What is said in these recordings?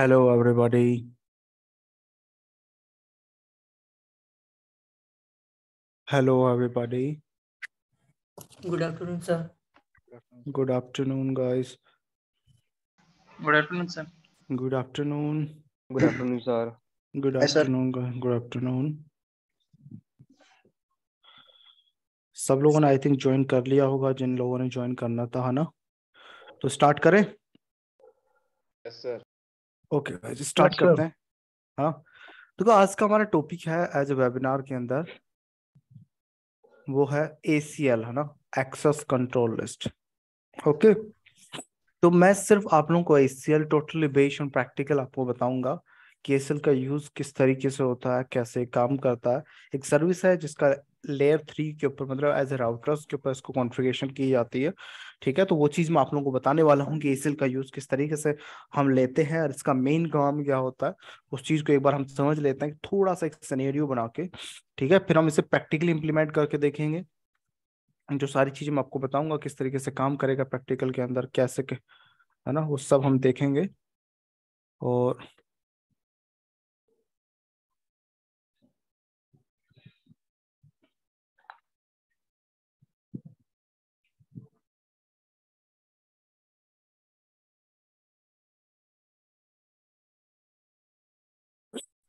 Hello, everybody. Hello, everybody. Good afternoon, sir. Good afternoon, guys. Good afternoon, sir. Good afternoon. Good afternoon, sir. Good afternoon. Good afternoon. सब लोगों ने I think join कर लिया होगा जिन लोगों ने join करना था है ना तो स्टार्ट करें yes sir okay okay, start करते हैं हाँ देखो आज का हमारा टॉपिक है एज ए वेबिनार के अंदर वो है एसीएल है ना एक्सेस कंट्रोल लिस्ट ओके तो मैं सिर्फ आप लोगों को एसीएल टोटल बेस्ड प्रैक्टिकल आपको बताऊंगा कि एसीएल का यूज किस तरीके से होता है कैसे काम करता है एक सर्विस है जिसका लेयर थ्री के ऊपर मतलब एज ए राउटर्स के ऊपर इसको कॉन्फ़िगरेशन की जाती है ठीक है तो वो चीज़ मैं आप लोगों को बताने वाला हूँ कि एसिल का यूज़ किस तरीके से हम लेते हैं और इसका मेन काम क्या होता है उस चीज़ को एक बार हम समझ लेते हैं थोड़ा सा एक सनेरियो बना के ठीक है फिर हम इसे प्रैक्टिकली इम्प्लीमेंट करके देखेंगे जो सारी चीज़ें मैं आपको बताऊंगा किस तरीके से काम करेगा प्रैक्टिकल के अंदर कैसे है ना वो सब हम देखेंगे और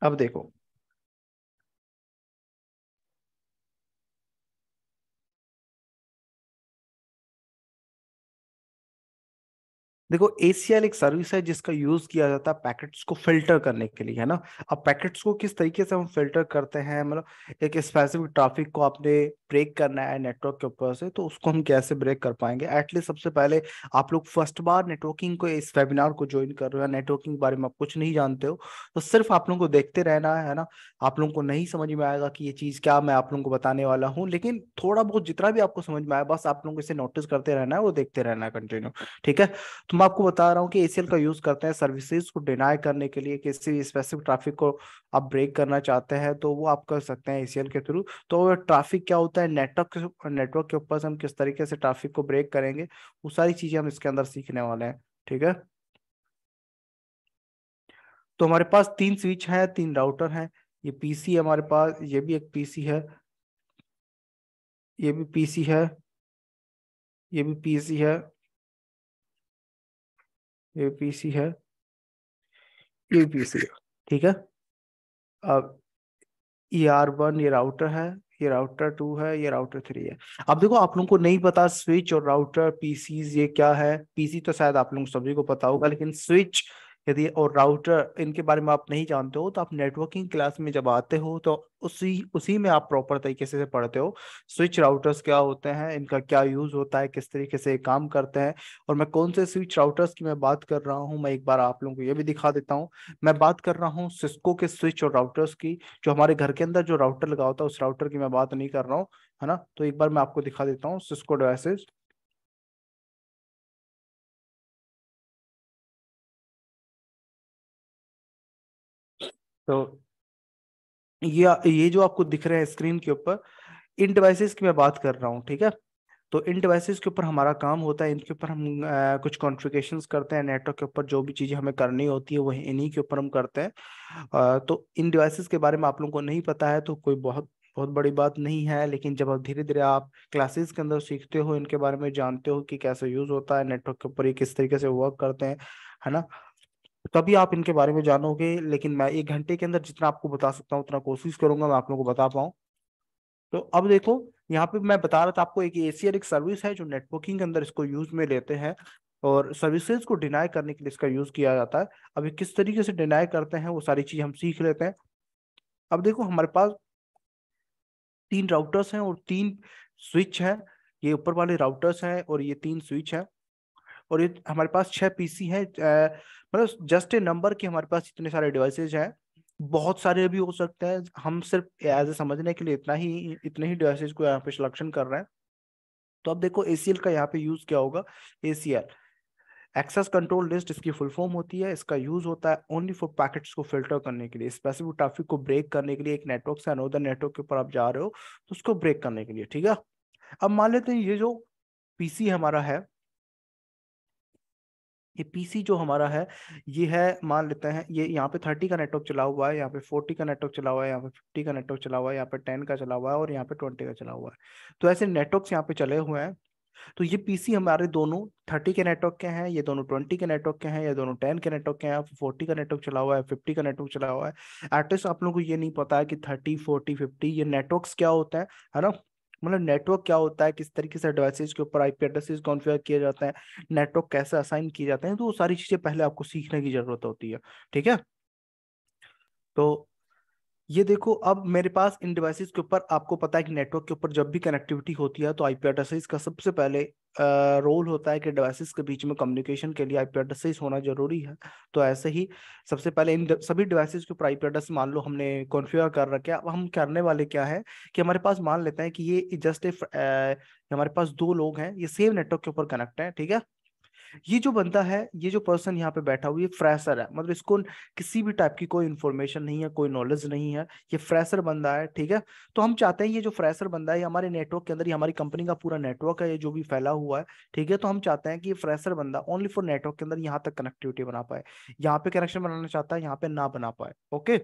अब देखो देखो एसीएल एक सर्विस है जिसका यूज किया जाता है पैकेट्स को फिल्टर करने के लिए है ना अब पैकेट्स को किस तरीके से हम फिल्टर करते हैं मतलब एक स्पेसिफिक ट्रैफिक को आपने ब्रेक करना है नेटवर्क के ऊपर से तो उसको हम कैसे ब्रेक कर पाएंगे एटलीस्ट सबसे पहले आप लोग फर्स्ट बार नेटवर्किंग को इस वेबिनार को ज्वाइन कर रहे हो नेटवर्किंग के बारे में आप कुछ नहीं जानते हो तो सिर्फ आप लोगों को देखते रहना है ना आप लोगों को नहीं समझ में आएगा कि ये चीज़ क्या मैं आप लोगों को बताने वाला हूँ लेकिन थोड़ा बहुत जितना भी आपको समझ में आया बस आप लोगों को इसे नोटिस करते रहना है वो देखते रहना है कंटिन्यू ठीक है तो मैं आपको बता रहा हूँ कि एसीएल का यूज़ करते हैं सर्विसेज को डिनाई करने के लिए किसी स्पेसिफिक ट्रैफिक को आप ब्रेक करना चाहते हैं तो वो आप कर सकते हैं एसीएल के थ्रू तो ट्राफिक क्या होता है होता है नेटवर्क नेटवर्क के ऊपर से हम किस तरीके से ट्रैफिक को ब्रेक करेंगे वो सारी चीजें हम इसके अंदर सीखने वाले हैं ठीक है तो हमारे पास तीन स्विच है तीन राउटर है ये पीसी हमारे पास ये भी एक पीसी है ये भी पीसी है ये भी पीसी है ये भी पीसी है ये भी पीसी है ठीक है अब ई आर वन ये राउटर है ये राउटर टू है ये राउटर थ्री है अब देखो आप लोगों को नहीं पता स्विच और राउटर पीसीज ये क्या है पीसी तो शायद आप लोग सभी को पता होगा लेकिन स्विच यदि और राउटर इनके बारे में आप नहीं जानते हो तो आप नेटवर्किंग क्लास में जब आते हो तो उसी उसी में आप प्रॉपर तरीके से पढ़ते हो स्विच राउटर्स क्या होते हैं इनका क्या यूज़ होता है किस तरीके से काम करते हैं और मैं कौन से स्विच राउटर्स की मैं बात कर रहा हूँ मैं एक बार आप लोगों को ये भी दिखा देता हूँ मैं बात कर रहा हूँ सिस्को के स्विच और राउटर्स की जो हमारे घर के अंदर जो राउटर लगा होता है उस राउटर की मैं बात नहीं कर रहा हूँ है ना तो एक बार मैं आपको दिखा देता हूँ सिस्को डिवाइसेज तो ये ये जो आपको दिख रहे हैं स्क्रीन के ऊपर इन डिवाइसेस की मैं बात कर रहा हूँ ठीक है तो इन डिवाइसेस के ऊपर हमारा काम होता है इनके ऊपर हम आ, कुछ कॉन्फ़िगरेशन करते हैं नेटवर्क के ऊपर जो भी चीज़ें हमें करनी होती है वो इन्हीं के ऊपर हम करते हैं आ, तो इन डिवाइसेस के बारे में आप लोगों को नहीं पता है तो कोई बहुत बहुत बड़ी बात नहीं है लेकिन जब आप धीरे धीरे आप क्लासेस के अंदर सीखते हो इनके बारे में जानते हो कि कैसे यूज़ होता है नेटवर्क के ऊपर ये किस तरीके से वर्क करते हैं है ना तभी आप इनके बारे में जानोगे लेकिन मैं एक घंटे के अंदर जितना आपको बता सकता हूँ उतना कोशिश करूंगा मैं आप लोगों को बता पाऊँ तो अब देखो यहाँ पे मैं बता रहा था आपको एक एसीआर एक सर्विस है जो नेटवर्किंग के अंदर इसको यूज में लेते हैं और सर्विसेज को डिनाई करने के लिए इसका यूज किया जाता है अभी किस तरीके से डिनाई करते हैं वो सारी चीज हम सीख लेते हैं अब देखो हमारे पास तीन राउटर्स हैं और तीन स्विच हैं ये ऊपर वाले राउटर्स हैं और ये तीन स्विच हैं और ये हमारे पास छः पीसी हैं मतलब जस्ट ए नंबर के हमारे पास इतने सारे डिवाइसेज हैं बहुत सारे भी हो सकते हैं हम सिर्फ एज ए समझने के लिए इतना ही इतने ही डिवाइसेज को यहाँ पे सिलेक्शन कर रहे हैं तो अब देखो ए का यहाँ पे यूज क्या होगा ए एक्सेस कंट्रोल लिस्ट इसकी फुल फॉर्म होती है इसका यूज होता है ओनली फॉर पैकेट्स को फिल्टर करने के लिए स्पेसिफिक ट्रैफिक को ब्रेक करने के लिए एक नेटवर्क से अनोदर नेटवर्क के ऊपर आप जा रहे हो तो उसको ब्रेक करने के लिए ठीक है अब मान लेते हैं ये जो पीसी हमारा है ये पीसी जो हमारा है ये है मान लेते हैं ये यहाँ पे थर्टी का नेटवर्क चला हुआ है यहाँ पे फोर्टी का नेटवर्क चला हुआ है यहाँ पे फिफ्टी का नेटवर्क चला हुआ है यहाँ पे टेन का चला हुआ है और यहाँ पे ट्वेंटी का चला हुआ है तो ऐसे नेटवर्क यहाँ पे चले हुए हैं तो ये पीसी हमारे दोनों थर्टी के नेटवर्क के हैं ये दोनों ट्वेंटी के नेटवर्क के हैं ये दोनों टेन के नेटवर्क के हैं फोर्टी का नेटवर्क चला हुआ है फिफ्टी का नेटवर्क चला हुआ है एटलीस्ट आप लोगों को ये नहीं पता है कि थर्टी फोर्टी फिफ्टी ये नेटवर्क क्या होता है है ना मतलब नेटवर्क क्या होता है किस तरीके से डिवाइसेज के ऊपर आईपी एड्रेसेस कॉन्फ़िगर किए जाते हैं नेटवर्क कैसे असाइन किए जाते हैं तो वो सारी चीज़ें पहले आपको सीखने की ज़रूरत होती है ठीक है तो ये देखो अब मेरे पास इन डिवाइसेस के ऊपर आपको पता है कि नेटवर्क के ऊपर जब भी कनेक्टिविटी होती है तो आईपी एड्रेसेस का सबसे पहले रोल होता है कि डिवाइसेस के बीच में कम्युनिकेशन के लिए आईपी एड्रेसेस होना जरूरी है तो ऐसे ही सबसे पहले इन सभी डिवाइसेस के ऊपर आईपी एड्रेस मान लो हमने कॉन्फ्यूर कर रखा है अब हम करने वाले क्या है कि हमारे पास मान लेते हैं कि ये जस्ट इफ हमारे पास दो लोग हैं ये सेम नेटवर्क के ऊपर कनेक्ट है ठीक है ये जो बंदा है ये जो पर्सन यहाँ पे बैठा हुआ ये फ्रेशर है मतलब इसको किसी भी टाइप की कोई इन्फॉर्मेशन नहीं है कोई नॉलेज नहीं है ये फ्रेशर बंदा है ठीक है तो हम चाहते हैं ये जो फ्रेशर बंदा है ये हमारे नेटवर्क के अंदर ये हमारी कंपनी का पूरा नेटवर्क है ये जो भी फैला हुआ है ठीक है तो हम चाहते हैं कि ये फ्रेशर बंदा ओनली फॉर नेटवर्क के अंदर यहाँ तक कनेक्टिविटी बना पाए यहाँ पे कनेक्शन बनाना चाहता है यहाँ पे ना बना पाए ओके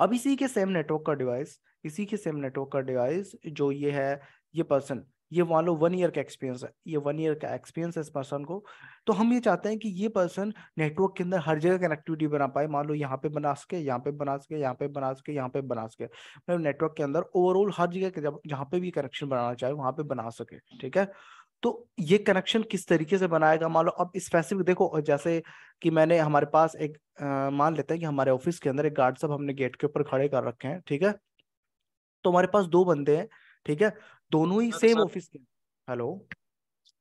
अब इसी के सेम नेटवर्क का डिवाइस इसी के सेम नेटवर्क का डिवाइस जो ये है ये पर्सन ये मान लो वन ईयर का एक्सपीरियंस है ये वन ईयर का एक्सपीरियंस है इस पर्सन को तो हम ये चाहते हैं कि ये पर्सन नेटवर्क के अंदर हर जगह कनेक्टिविटी बना पाए मान लो यहाँ पे बना सके यहाँ पे बना सके यहाँ पे बना सके यहाँ पे बना सके मतलब नेटवर्क के अंदर ओवरऑल हर जगह जहाँ पे भी कनेक्शन बनाना चाहे वहाँ पे बना सके ठीक है तो ये कनेक्शन किस तरीके से बनाएगा मान लो अब स्पेसिफिक देखो जैसे कि मैंने हमारे पास एक मान लेते हैं कि हमारे ऑफिस के अंदर एक गार्ड साहब हमने गेट के ऊपर खड़े कर रखे हैं ठीक है तो हमारे पास दो बंदे हैं ठीक है दोनों ही सेम ऑफिस के हेलो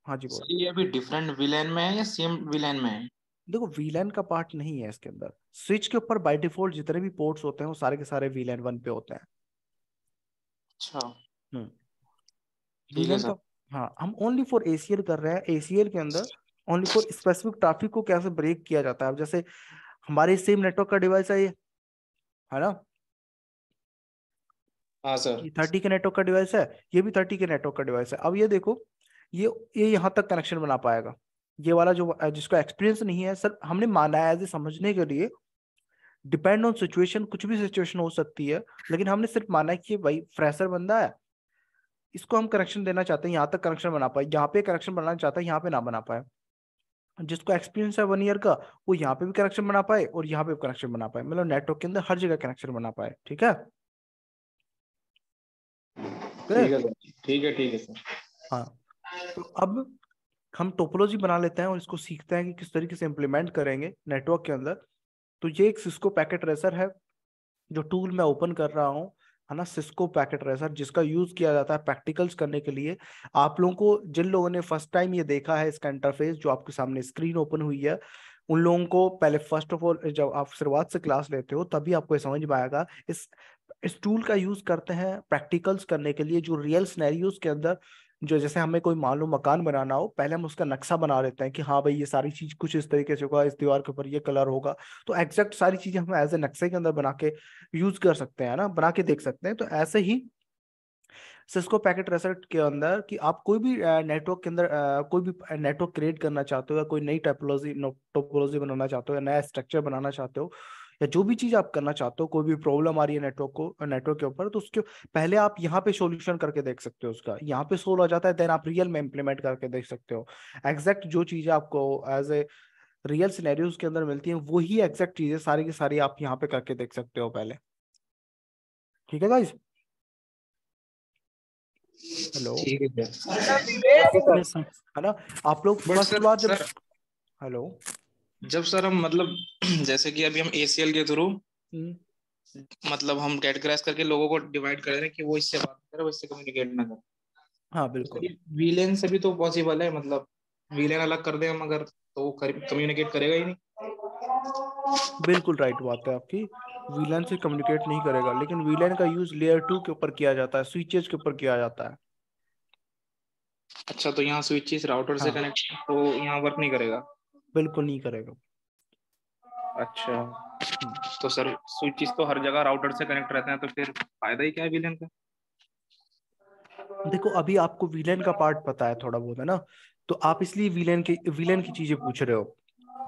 हाँ जी बोलो ये अभी डिफरेंट विलेन में है या सेम विलेन में है देखो वीलैन का पार्ट नहीं है इसके अंदर स्विच के ऊपर बाय डिफॉल्ट जितने भी पोर्ट्स होते हैं वो सारे के सारे वीलैन वन पे होते हैं अच्छा वीलैन हम्म। का हाँ हम ओनली फॉर एसीएल कर रहे हैं एसीएल के अंदर ओनली फॉर स्पेसिफिक ट्रैफिक को कैसे ब्रेक किया जाता है जैसे हमारे सेम नेटवर्क का डिवाइस है ये है ना थर्टी हाँ, के नेटवर्क का डिवाइस है ये भी थर्टी के नेटवर्क का डिवाइस है अब ये देखो ये ये यहाँ तक कनेक्शन बना पाएगा ये वाला जो जिसका एक्सपीरियंस नहीं है सर हमने माना है समझने के लिए डिपेंड ऑन सिचुएशन कुछ भी सिचुएशन हो सकती है लेकिन हमने सिर्फ माना है कि भाई फ्रेशर बंदा है इसको हम कनेक्शन देना चाहते हैं यहाँ तक कनेक्शन बना पाए यहाँ पे कनेक्शन बनाना चाहते हैं यहाँ पे ना बना पाए जिसको एक्सपीरियंस है वन ईयर का वो यहाँ पे भी कनेक्शन बना पाए और यहाँ पे कनेक्शन बना पाए मतलब नेटवर्क के अंदर हर जगह कनेक्शन बना पाए ठीक है ठीक है ठीक है सर हाँ तो अब हम टोपोलॉजी बना लेते हैं और इसको सीखते हैं कि किस तरीके से इम्प्लीमेंट करेंगे नेटवर्क के अंदर तो ये एक सिस्को पैकेट रेसर है जो टूल मैं ओपन कर रहा हूँ है ना सिस्को पैकेट रेसर जिसका यूज किया जाता है प्रैक्टिकल्स करने के लिए आप लोगों को जिन लोगों ने फर्स्ट टाइम ये देखा है इसका इंटरफेस जो आपके सामने स्क्रीन ओपन हुई है उन लोगों को पहले फर्स्ट ऑफ ऑल जब आप शुरुआत से क्लास लेते हो तभी आपको समझ में आएगा इस इस टूल का यूज करते हैं प्रैक्टिकल्स करने के लिए जो रियल स्नैरियोज के अंदर जो जैसे हमें कोई मान लो मकान बनाना हो पहले हम उसका नक्शा बना लेते हैं कि हाँ भाई ये सारी चीज कुछ इस तरीके से होगा इस दीवार के ऊपर ये कलर होगा तो एग्जैक्ट सारी चीजें हम एज ए नक्शे के अंदर बना के यूज कर सकते हैं ना बना के देख सकते हैं तो ऐसे ही सिस्को पैकेट रिसर्च के अंदर कि आप कोई भी नेटवर्क के अंदर कोई भी नेटवर्क क्रिएट करना चाहते हो या कोई नई टोपोलॉजी टोपोलॉजी बनाना चाहते हो या नया स्ट्रक्चर बनाना चाहते हो या जो भी चीज आप करना चाहते हो कोई भी प्रॉब्लम आ रही है नेटवर्क को नेटवर्क के ऊपर तो उसके पहले आप यहाँ पे सोल्यूशन करके देख सकते हो उसका यहाँ पे सोल्व हो जाता है देन आप रियल में इम्प्लीमेंट करके देख सकते हो एग्जैक्ट जो चीज आपको एज ए रियल सिनेरियोज के अंदर मिलती हैं वही एग्जैक्ट चीजें सारी की सारी आप यहाँ पे करके देख सकते हो पहले ठीक है गाइज हेलो ठीक अच्छा, है ना आप लोग हेलो जब सर हम मतलब जैसे कि अभी हम एसीएल के थ्रू हम्म। मतलब हम कैटेगराइज करके लोगों को डिवाइड कर रहे हैं कि वो इससे बात कर वो इससे कम्युनिकेट ना कर हाँ बिल्कुल वीलेन तो से भी तो पॉसिबल है मतलब वीलेन अलग कर दे हम अगर तो वो कम्युनिकेट करेगा ही नहीं बिल्कुल राइट बात है आपकी वीलेन से कम्युनिकेट नहीं करेगा लेकिन वीलेन का यूज लेयर टू के ऊपर किया जाता है स्विचेज के ऊपर किया जाता है अच्छा तो यहाँ स्विचेस राउटर से कनेक्ट हाँ। तो यहाँ वर्क नहीं करेगा बिल्कुल नहीं करेगा अच्छा तो सर स्विचेस तो हर जगह राउटर से कनेक्ट रहते हैं तो फिर फायदा ही क्या है वीलेन का देखो अभी आपको वीलेन का पार्ट पता है थोड़ा बहुत है ना तो आप इसलिए वीलेन के वीलेन की चीजें पूछ रहे हो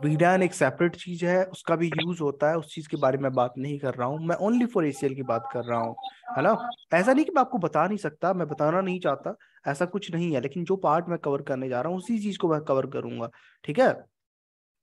वीडैन एक सेपरेट चीज है उसका भी यूज होता है उस चीज के बारे में बात नहीं कर रहा हूँ मैं ओनली फॉर एसीएल की बात कर रहा हूँ है ना ऐसा नहीं कि मैं आपको बता नहीं सकता मैं बताना नहीं चाहता ऐसा कुछ नहीं है लेकिन जो पार्ट मैं कवर करने जा रहा हूँ उसी चीज को मैं कवर करूंगा ठीक है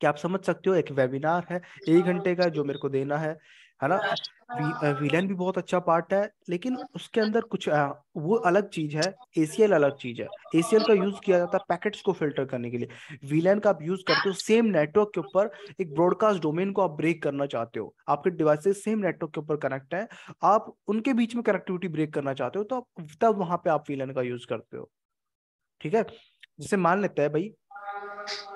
कि आप समझ सकते हो एक वेबिनार है एक हाँ, घंटे का जो मेरे को देना है है ना हाँ, विलन हाँ, भी बहुत अच्छा पार्ट है लेकिन उसके अंदर कुछ आ, वो अलग चीज है एसीएल अलग चीज है एसीएल का यूज किया जाता है पैकेट्स को फिल्टर करने के लिए विलन का आप यूज करते हो सेम नेटवर्क के ऊपर एक ब्रॉडकास्ट डोमेन को आप ब्रेक करना चाहते हो आपके डिवाइसेस सेम नेटवर्क के ऊपर कनेक्ट है आप उनके बीच में कनेक्टिविटी ब्रेक करना चाहते हो तो तब वहां पे आप विलन का यूज करते हो ठीक है जैसे मान लेते हैं भाई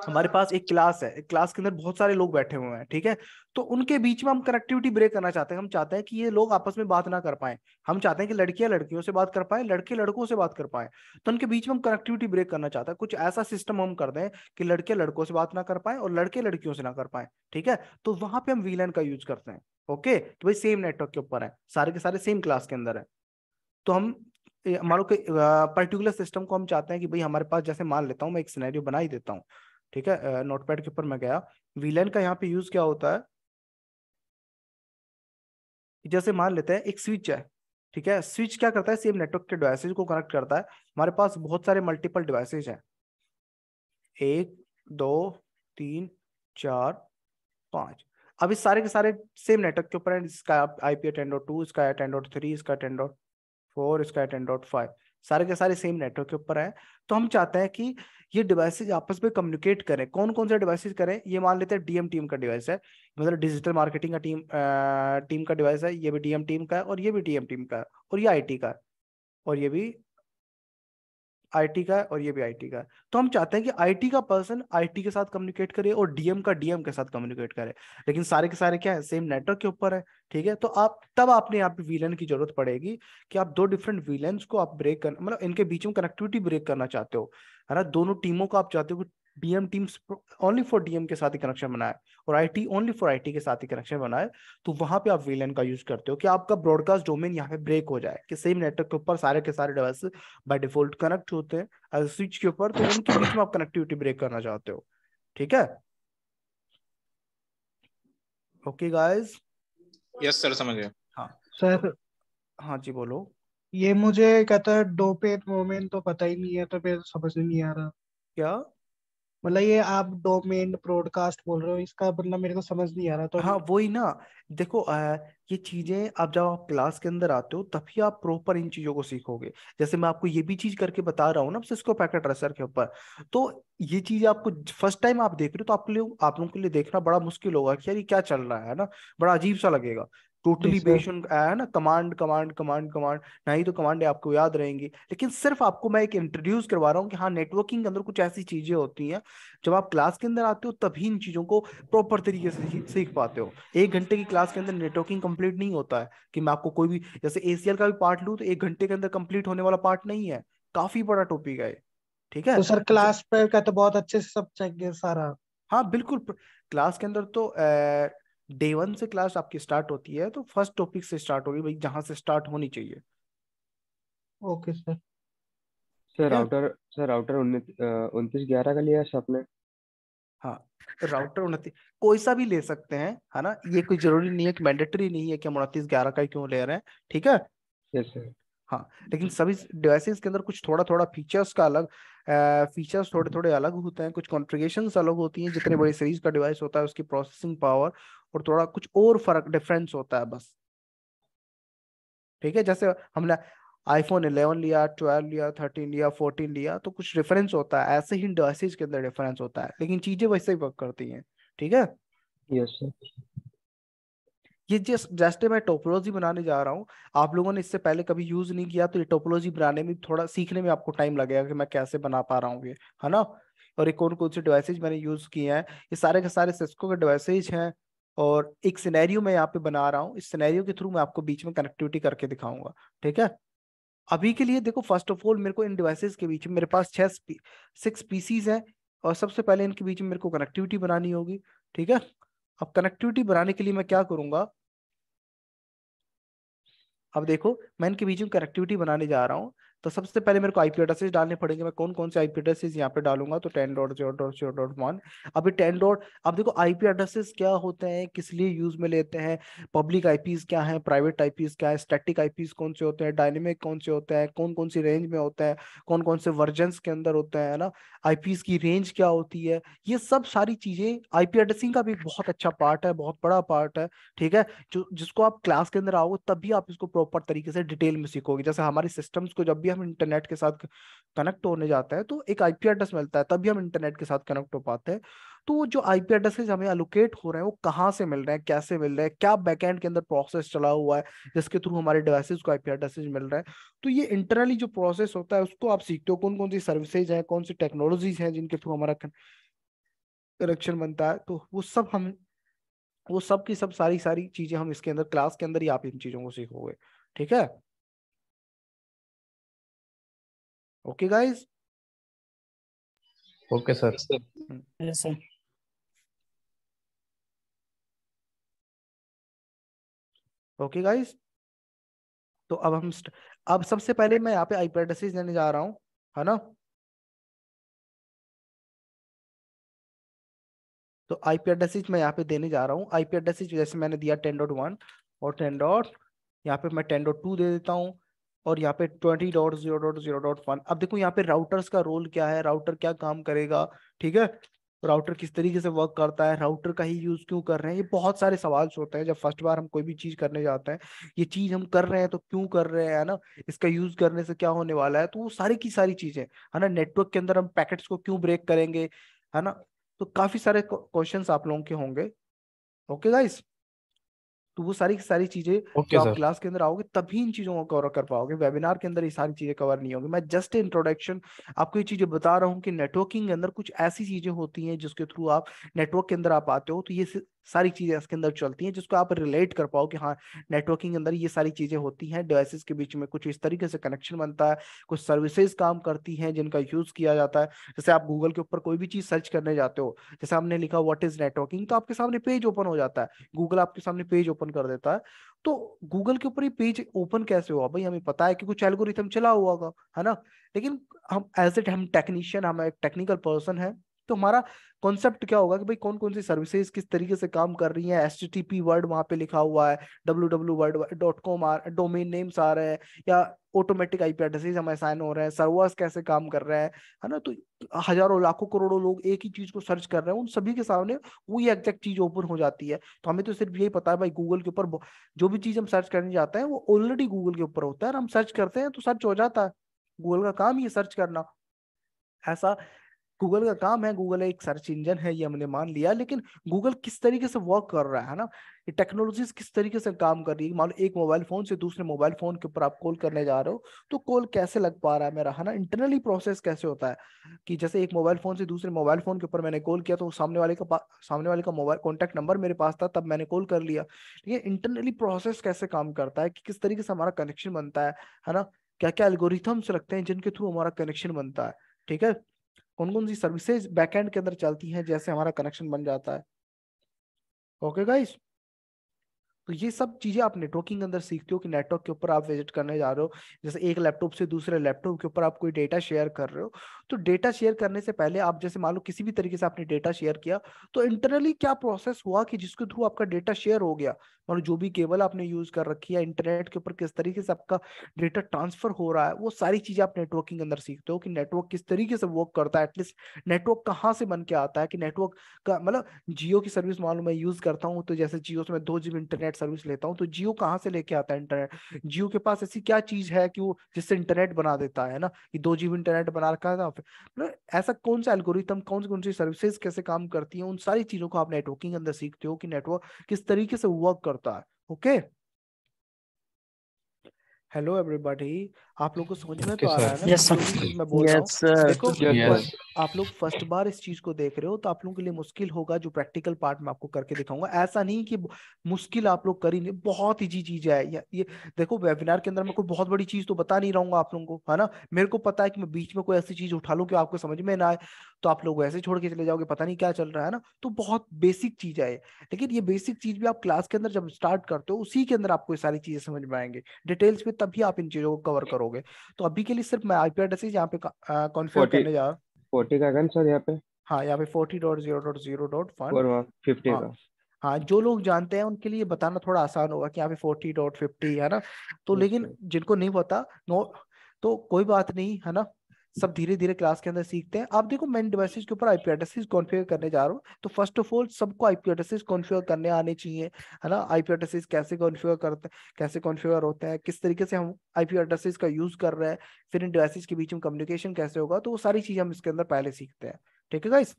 हमारे पास एक क्लास है एक क्लास के अंदर बहुत सारे लोग बैठे हुए हैं ठीक है तो उनके बीच में हम कनेक्टिविटी ब्रेक करना चाहते हैं हम चाहते हैं कि ये लोग आपस में बात ना कर पाए हम चाहते हैं कि लड़कियां लड़कियों से बात कर पाए लड़के लड़कों से बात कर पाए तो उनके बीच में हम कनेक्टिविटी ब्रेक करना चाहते हैं कुछ ऐसा सिस्टम हम कर दें कि लड़के लड़कों से बात ना कर पाए और लड़के लड़कियों से ना कर पाए ठीक है तो वहां पे हम वीलन का यूज करते हैं ओके तो भाई सेम नेटवर्क के ऊपर है सारे के सारे सेम क्लास के अंदर है तो हम मान लो कि पर्टिकुलर सिस्टम को हम चाहते हैं कि भाई हमारे पास जैसे मान लेता हूँ मैं एक सिनेरियो बना ही देता हूँ ठीक है नोटपैड के ऊपर मैं गया वीलन का यहाँ पे यूज क्या होता है जैसे मान लेते हैं एक स्विच है ठीक है स्विच क्या करता है सेम नेटवर्क के डिवाइसेज को कनेक्ट करता है हमारे पास बहुत सारे मल्टीपल डिवाइसेज हैं एक दो तीन चार पाँच अब इस सारे के सारे सेम नेटवर्क के ऊपर है इसका I P ten dot two इसका टेन डॉट थ्री इसका टेन डॉट फोर इसका टेन डॉट फाइव सारे के सारे सेम नेटवर्क के ऊपर है तो हम चाहते हैं कि ये डिवाइसेज आपस में कम्युनिकेट करें कौन कौन से डिवाइसेज करें ये मान लेते हैं डीएम टीम का डिवाइस है मतलब डिजिटल मार्केटिंग का टीम आ, टीम का डिवाइस है ये भी डीएम टीम का है और ये भी डीएम टीम का है और ये आईटी का है और ये भी आईटी का है और ये भी आईटी का है तो हम चाहते हैं कि आईटी का पर्सन आईटी के साथ कम्युनिकेट करे और डीएम का डीएम के साथ कम्युनिकेट करे लेकिन सारे के सारे क्या है सेम नेटवर्क के ऊपर है ठीक है तो आप तब आपने यहाँ पे वीलन की जरूरत पड़ेगी कि आप दो डिफरेंट वीलन को आप ब्रेक कर मतलब इनके बीच में कनेक्टिविटी ब्रेक करना चाहते हो है ना दोनों टीमों को आप चाहते हो DM teams only for DM के साथ ही कनेक्शन बनाए और आईटी ओनली फॉर आईटी के साथ ही कनेक्शन बनाए तो वहां पे आप वीलैन का यूज करते हो कि आपका ब्रॉडकास्ट डोमेन यहाँ पे ब्रेक हो जाए कि सेम नेटवर्क के ऊपर सारे के सारे डिवाइस बाय डिफॉल्ट कनेक्ट होते हैं एज स्विच के ऊपर तो उनके बीच में आप कनेक्टिविटी ब्रेक करना चाहते हो ठीक है ओके गाइस यस सर समझ गए हाँ सर हाँ जी बोलो ये मुझे कहता है डोपेट मोमेंट तो पता ही नहीं है तो फिर समझ नहीं आ रहा क्या मतलब ये आप डोमेन ब्रॉडकास्ट बोल रहे हो इसका मतलब मेरे को समझ नहीं आ रहा तो हाँ वही ना देखो आ, ये चीजें आप जब आप क्लास के अंदर आते हो तभी आप प्रॉपर इन चीजों को सीखोगे जैसे मैं आपको ये भी चीज करके बता रहा हूँ ना सिस्को पैकेट रेसर के ऊपर तो ये चीज आपको फर्स्ट टाइम आप देख रहे हो तो आपके लिए आप लोगों के लिए देखना बड़ा मुश्किल होगा कि यार ये क्या चल रहा है ना बड़ा अजीब सा लगेगा टोटली बेशन उन आया ना कमांड कमांड कमांड कमांड ना ही तो कमांड आपको याद रहेंगी लेकिन सिर्फ आपको मैं एक इंट्रोड्यूस करवा रहा हूँ कि हाँ नेटवर्किंग के अंदर कुछ ऐसी चीजें होती हैं जब आप क्लास के अंदर आते हो तभी इन चीजों को प्रॉपर तरीके से सीख पाते हो एक घंटे की क्लास के अंदर नेटवर्किंग कंप्लीट नहीं होता है कि मैं आपको कोई भी जैसे एसीएल का भी पार्ट लू तो एक घंटे के अंदर कंप्लीट होने वाला पार्ट नहीं है काफी बड़ा टॉपिक है ठीक है तो सर क्लास पे का तो बहुत अच्छे से सब चाहिए सारा हाँ बिल्कुल क्लास के अंदर तो डे वन से क्लास आपकी स्टार्ट होती है तो फर्स्ट टॉपिक से स्टार्ट होगी भाई जहाँ से स्टार्ट होनी चाहिए okay sir sir router sir router उन्तीस ग्यारह का लिया आपने हाँ राउटर उनतीस कोई सा भी ले सकते हैं है ना ये कोई जरूरी नहीं है कि मैंडेटरी नहीं है कि हम उनतीस ग्यारह का क्यों ले रहे हैं ठीक है यस सर हाँ लेकिन सभी डिवाइसेस के अंदर कुछ थोड़ा थोड़ा फीचर्स का अलग फीचर्स थोड़े थोड़े अलग होते हैं कुछ कॉन्ट्रीगेशन अलग होती हैं जितने बड़े सीरीज का डिवाइस होता है उसकी प्रोसेसिंग पावर और थोड़ा कुछ और फर्क डिफरेंस होता है बस ठीक है जैसे हमने आईफोन इलेवन लिया ट्वेल्व लिया थर्टीन लिया फोर्टीन लिया तो कुछ डिफरेंस होता है ऐसे ही डिवाइसेज के अंदर डिफरेंस होता है लेकिन चीजें वैसे ही वर्क करती हैं ठीक है यस yes, ये जिस जैसे, मैं टोपोलॉजी बनाने जा रहा हूँ आप लोगों ने इससे पहले कभी यूज नहीं किया तो ये टोपोलॉजी बनाने में थोड़ा सीखने में आपको टाइम लगेगा कि मैं कैसे बना पा रहा हूँ ये है ना और ये कौन कौन से डिवाइसेज मैंने यूज किए हैं ये सारे के सारे सिस्को के डिवाइसेज हैं और एक सिनेरियो मैं यहाँ पे बना रहा हूँ इस सिनेरियो के थ्रू मैं आपको बीच में कनेक्टिविटी करके दिखाऊंगा ठीक है अभी के लिए देखो फर्स्ट ऑफ ऑल मेरे को इन डिवाइसेज के बीच में मेरे पास छह सिक्स पीसीज हैं और सबसे पहले इनके बीच में मेरे को कनेक्टिविटी बनानी होगी ठीक है अब कनेक्टिविटी बनाने के लिए मैं क्या करूंगा अब देखो मैं इनके बीच में कनेक्टिविटी बनाने जा रहा हूं तो सबसे पहले मेरे को आईपी एड्रेसेस डालने पड़ेंगे मैं कौन कौन से आईपी एड्रेसेस यहाँ पे डालूंगा तो ten dot zero dot zero dot one अभी टेन डॉट अब देखो आईपी एड्रेसेस क्या होते हैं किस लिए यूज में लेते हैं पब्लिक आईपीज क्या है प्राइवेट आईपीज क्या है स्टैटिक आईपीज कौन से होते हैं डायनेमिक कौन से होते हैं कौन कौन सी रेंज में होते हैं कौन कौन से वर्जन के अंदर होते हैं ना आईपीज की रेंज क्या होती है ये सब सारी चीजें आईपी एड्रेसिंग का भी बहुत अच्छा पार्ट है बहुत बड़ा पार्ट है ठीक है जो जिसको आप क्लास के अंदर आओगे तभी आप इसको प्रॉपर तरीके से डिटेल में सीखोगे जैसे हमारे सिस्टम्स को जब भी हम इंटरनेट के साथ कनेक्ट होने जाते हैं तो एक आईपी एड्रेस मिलता है तभी हम इंटरनेट के साथ कनेक्ट हो पाते हैं तो वो जो आईपी एड्रेसेज हमें अलोकेट हो रहे हैं वो कहाँ से मिल रहे हैं कैसे मिल रहे हैं क्या बैकएंड के अंदर प्रोसेस चला हुआ है जिसके थ्रू हमारे डिवाइसेज को आईपी एड्रेसेज मिल रहे हैं तो ये इंटरनली जो प्रोसेस होता है उसको आप सीखते हो कौन कौन सी सर्विसेज हैं कौन सी टेक्नोलॉजीज हैं जिनके थ्रू हमारा कनेक्शन बनता है तो वो सब हम वो सब की सब सारी सारी चीजें हम इसके अंदर क्लास के अंदर ही आप इन चीजों को सीखोगे ठीक है okay guys okay sir yes sir okay hmm. Guys तो अब हम अब सबसे पहले मैं यहाँ पे आइपेटासिस लेने जा रहा हूँ है ना तो आईपी आईपीएडसिस मैं यहाँ पे देने जा रहा हूँ आईपी आईपीएडसिस जैसे मैंने दिया टेन डॉट वन और टेन डॉट यहाँ पे मैं टेन डॉट टू दे देता हूँ और यहाँ पे twenty dot zero dot zero dot one अब देखो यहाँ पे राउटर्स का रोल क्या है राउटर क्या काम करेगा ठीक है राउटर किस तरीके से वर्क करता है राउटर का ही यूज क्यों कर रहे हैं ये बहुत सारे सवाल होते हैं जब फर्स्ट बार हम कोई भी चीज करने जाते हैं ये चीज हम कर रहे हैं तो क्यों कर रहे हैं ना इसका यूज करने से क्या होने वाला है तो वो सारी की सारी चीजें है ना नेटवर्क के अंदर हम पैकेट्स को क्यों ब्रेक करेंगे है ना तो काफी सारे क्वेश्चन आप लोगों के होंगे ओके गाइस तो वो सारी सारी चीजें okay, आप क्लास के अंदर आओगे तभी इन चीजों को कवर कर पाओगे वेबिनार के अंदर ये सारी चीजें कवर नहीं होगी मैं जस्ट इंट्रोडक्शन आपको ये चीजें बता रहा हूँ कि नेटवर्किंग के अंदर कुछ ऐसी चीजें होती हैं जिसके थ्रू आप नेटवर्क के अंदर आप आते हो तो ये सारी चीजें इसके अंदर चलती हैं जिसको आप रिलेट कर पाओ कि हाँ नेटवर्किंग के अंदर ये सारी चीजें होती हैं डिवाइसेस के बीच में कुछ इस तरीके से कनेक्शन बनता है कुछ सर्विसेज काम करती हैं जिनका यूज किया जाता है जैसे आप गूगल के ऊपर कोई भी चीज सर्च करने जाते हो जैसे हमने लिखा व्हाट इज नेटवर्किंग तो आपके सामने पेज ओपन हो जाता है गूगल आपके सामने पेज ओपन कर देता है तो गूगल के ऊपर ये पेज ओपन कैसे हुआ भाई हमें पता है कि कुछ एल्गोरिथम चला हुआ होगा है ना लेकिन हम एज एट हम टेक्नीशियन हम एक टेक्निकल पर्सन है तो हमारा कॉन्सेप्ट क्या होगा कि भाई कौन कौन सी सर्विसेज किस तरीके से काम कर रही हैं S T T P word वहाँ पे लिखा हुआ है W W word dot com आ डोमेन नेम्स आ रहे हैं या ऑटोमेटिक आई पी एड्रेसेस हमारे साइन हो रहे हैं सर्वर्स कैसे काम कर रहे हैं है ना तो हजारों लाखों करोड़ों लोग एक ही चीज को सर्च कर रहे हैं उन सभी के सामने वही एग्जैक्ट चीज ओपन हो जाती है तो हमें तो सिर्फ यही पता है भाई गूगल के ऊपर जो भी चीज हम सर्च करने जाते हैं वो ऑलरेडी गूगल के ऊपर होता है हम सर्च करते हैं तो सर्च हो जाता है गूगल का काम ही सर्च करना ऐसा गूगल का काम है गूगल एक सर्च इंजन है ये हमने मान लिया लेकिन गूगल किस तरीके से वर्क कर रहा है ना टेक्नोलॉजीज किस तरीके से काम कर रही है मान लो एक मोबाइल फोन से दूसरे मोबाइल फोन के ऊपर आप कॉल करने जा रहे हो तो कॉल कैसे लग पा रहा है मेरा है ना इंटरनली प्रोसेस कैसे होता है कि जैसे एक मोबाइल फोन से दूसरे मोबाइल फोन के ऊपर मैंने कॉल किया तो सामने वाले का सामने वाले का मोबाइल कॉन्टैक्ट नंबर मेरे पास था तब मैंने कॉल कर लिया लेकिन इंटरनली प्रोसेस कैसे काम करता है कि किस तरीके से हमारा कनेक्शन बनता है है ना क्या क्या एल्गोरिथम्स रखते हैं जिनके थ्रू हमारा कनेक्शन बनता है ठीक है कौन कौन सी सर्विसेज बैकएंड के अंदर चलती हैं जैसे हमारा कनेक्शन बन जाता है ओके गाइस तो ये सब चीजें आप नेटवर्किंग अंदर सीखते हो कि नेटवर्क के ऊपर आप विजिट करने जा रहे हो जैसे एक लैपटॉप से दूसरे लैपटॉप के ऊपर आप कोई डेटा शेयर कर रहे हो तो डेटा शेयर करने से पहले आप जैसे मान लो किसी भी तरीके से आपने डेटा शेयर किया तो इंटरनली क्या प्रोसेस हुआ कि जिसके थ्रू आपका डेटा शेयर हो गया मान लो जो भी केबल आपने यूज कर रखी है इंटरनेट के ऊपर किस तरीके से आपका डेटा ट्रांसफर हो रहा है वो सारी चीजें आप नेटवर्किंग अंदर सीखते हो कि नेटवर्क किस तरीके से वर्क करता है एटलीस्ट नेटवर्क कहाँ से बन के आता है कि नेटवर्क का मतलब जियो की सर्विस मान लो मैं यूज करता हूँ तो जैसे जियो से मैं दो जीबी इंटरनेट इंटरनेट सर्विस लेता हूँ तो जियो कहाँ से लेके आता है इंटरनेट जियो के पास ऐसी क्या चीज है कि वो जिससे इंटरनेट बना देता है ना कि दो जीबी इंटरनेट बना रखा है था तो मतलब ऐसा कौन सा एल्गोरिथम कौन सी कौन सी सर्विसेज कैसे काम करती है उन सारी चीजों को आप नेटवर्किंग अंदर सीखते हो कि नेटवर्क किस तरीके से वर्क करता है ओके हेलो एवरीबॉडी आप लोग को समझ में तो आ रहा है ना yes, मैं बोल yes, रहा हूँ देखो yes. आप लोग फर्स्ट बार इस चीज को देख रहे हो तो आप लोगों के लिए मुश्किल होगा जो प्रैक्टिकल पार्ट में आपको करके दिखाऊंगा ऐसा नहीं कि मुश्किल आप लोग कर ही नहीं बहुत इजी चीज है ये, ये देखो वेबिनार के अंदर मैं कोई बहुत बड़ी चीज तो बता नहीं रहा आप लोगों को है ना मेरे को पता है कि मैं बीच में कोई ऐसी चीज उठा लू कि आपको समझ में ना आए तो आप लोग वैसे छोड़ के चले जाओगे पता नहीं क्या चल रहा है ना तो बहुत बेसिक चीज है लेकिन ये बेसिक चीज भी आप क्लास के अंदर जब स्टार्ट करते हो उसी के अंदर आपको सारी चीजें समझ में आएंगे डिटेल्स में तभी आप इन चीजों को कवर करो हो गए तो अभी के लिए सिर्फ मैं आईपी एड्रेस यहाँ पे कॉन्फ़िगर करने जा रहा फोर्टी का गन सर यहाँ पे हाँ यहाँ पे forty dot zero dot zero dot one fifty हाँ। का हाँ जो लोग जानते हैं उनके लिए बताना थोड़ा आसान होगा कि यहाँ पे फोर्टी डॉट फिफ्टी है ना तो लेकिन अच्छा। जिनको नहीं पता नो तो कोई बात नहीं है ना सब धीरे धीरे क्लास के अंदर सीखते हैं आप देखो मैं डिवाइसेस के ऊपर आईपी एड्रेसेस कॉन्फ़िगर करने जा रहा हूँ तो फर्स्ट ऑफ ऑल सबको आईपी एड्रेसेस कॉन्फ़िगर करने आने चाहिए है ना आईपी एड्रेसेस कैसे कॉन्फ़िगर करते हैं कैसे कॉन्फ़िगर होते हैं किस तरीके से हम आईपी एड्रेसेस का यूज कर रहे हैं फिर इन डिवाइसेस के बीच में कम्युनिकेशन कैसे होगा तो वो सारी चीज हम इसके अंदर पहले सीखते हैं ठीक है गाइस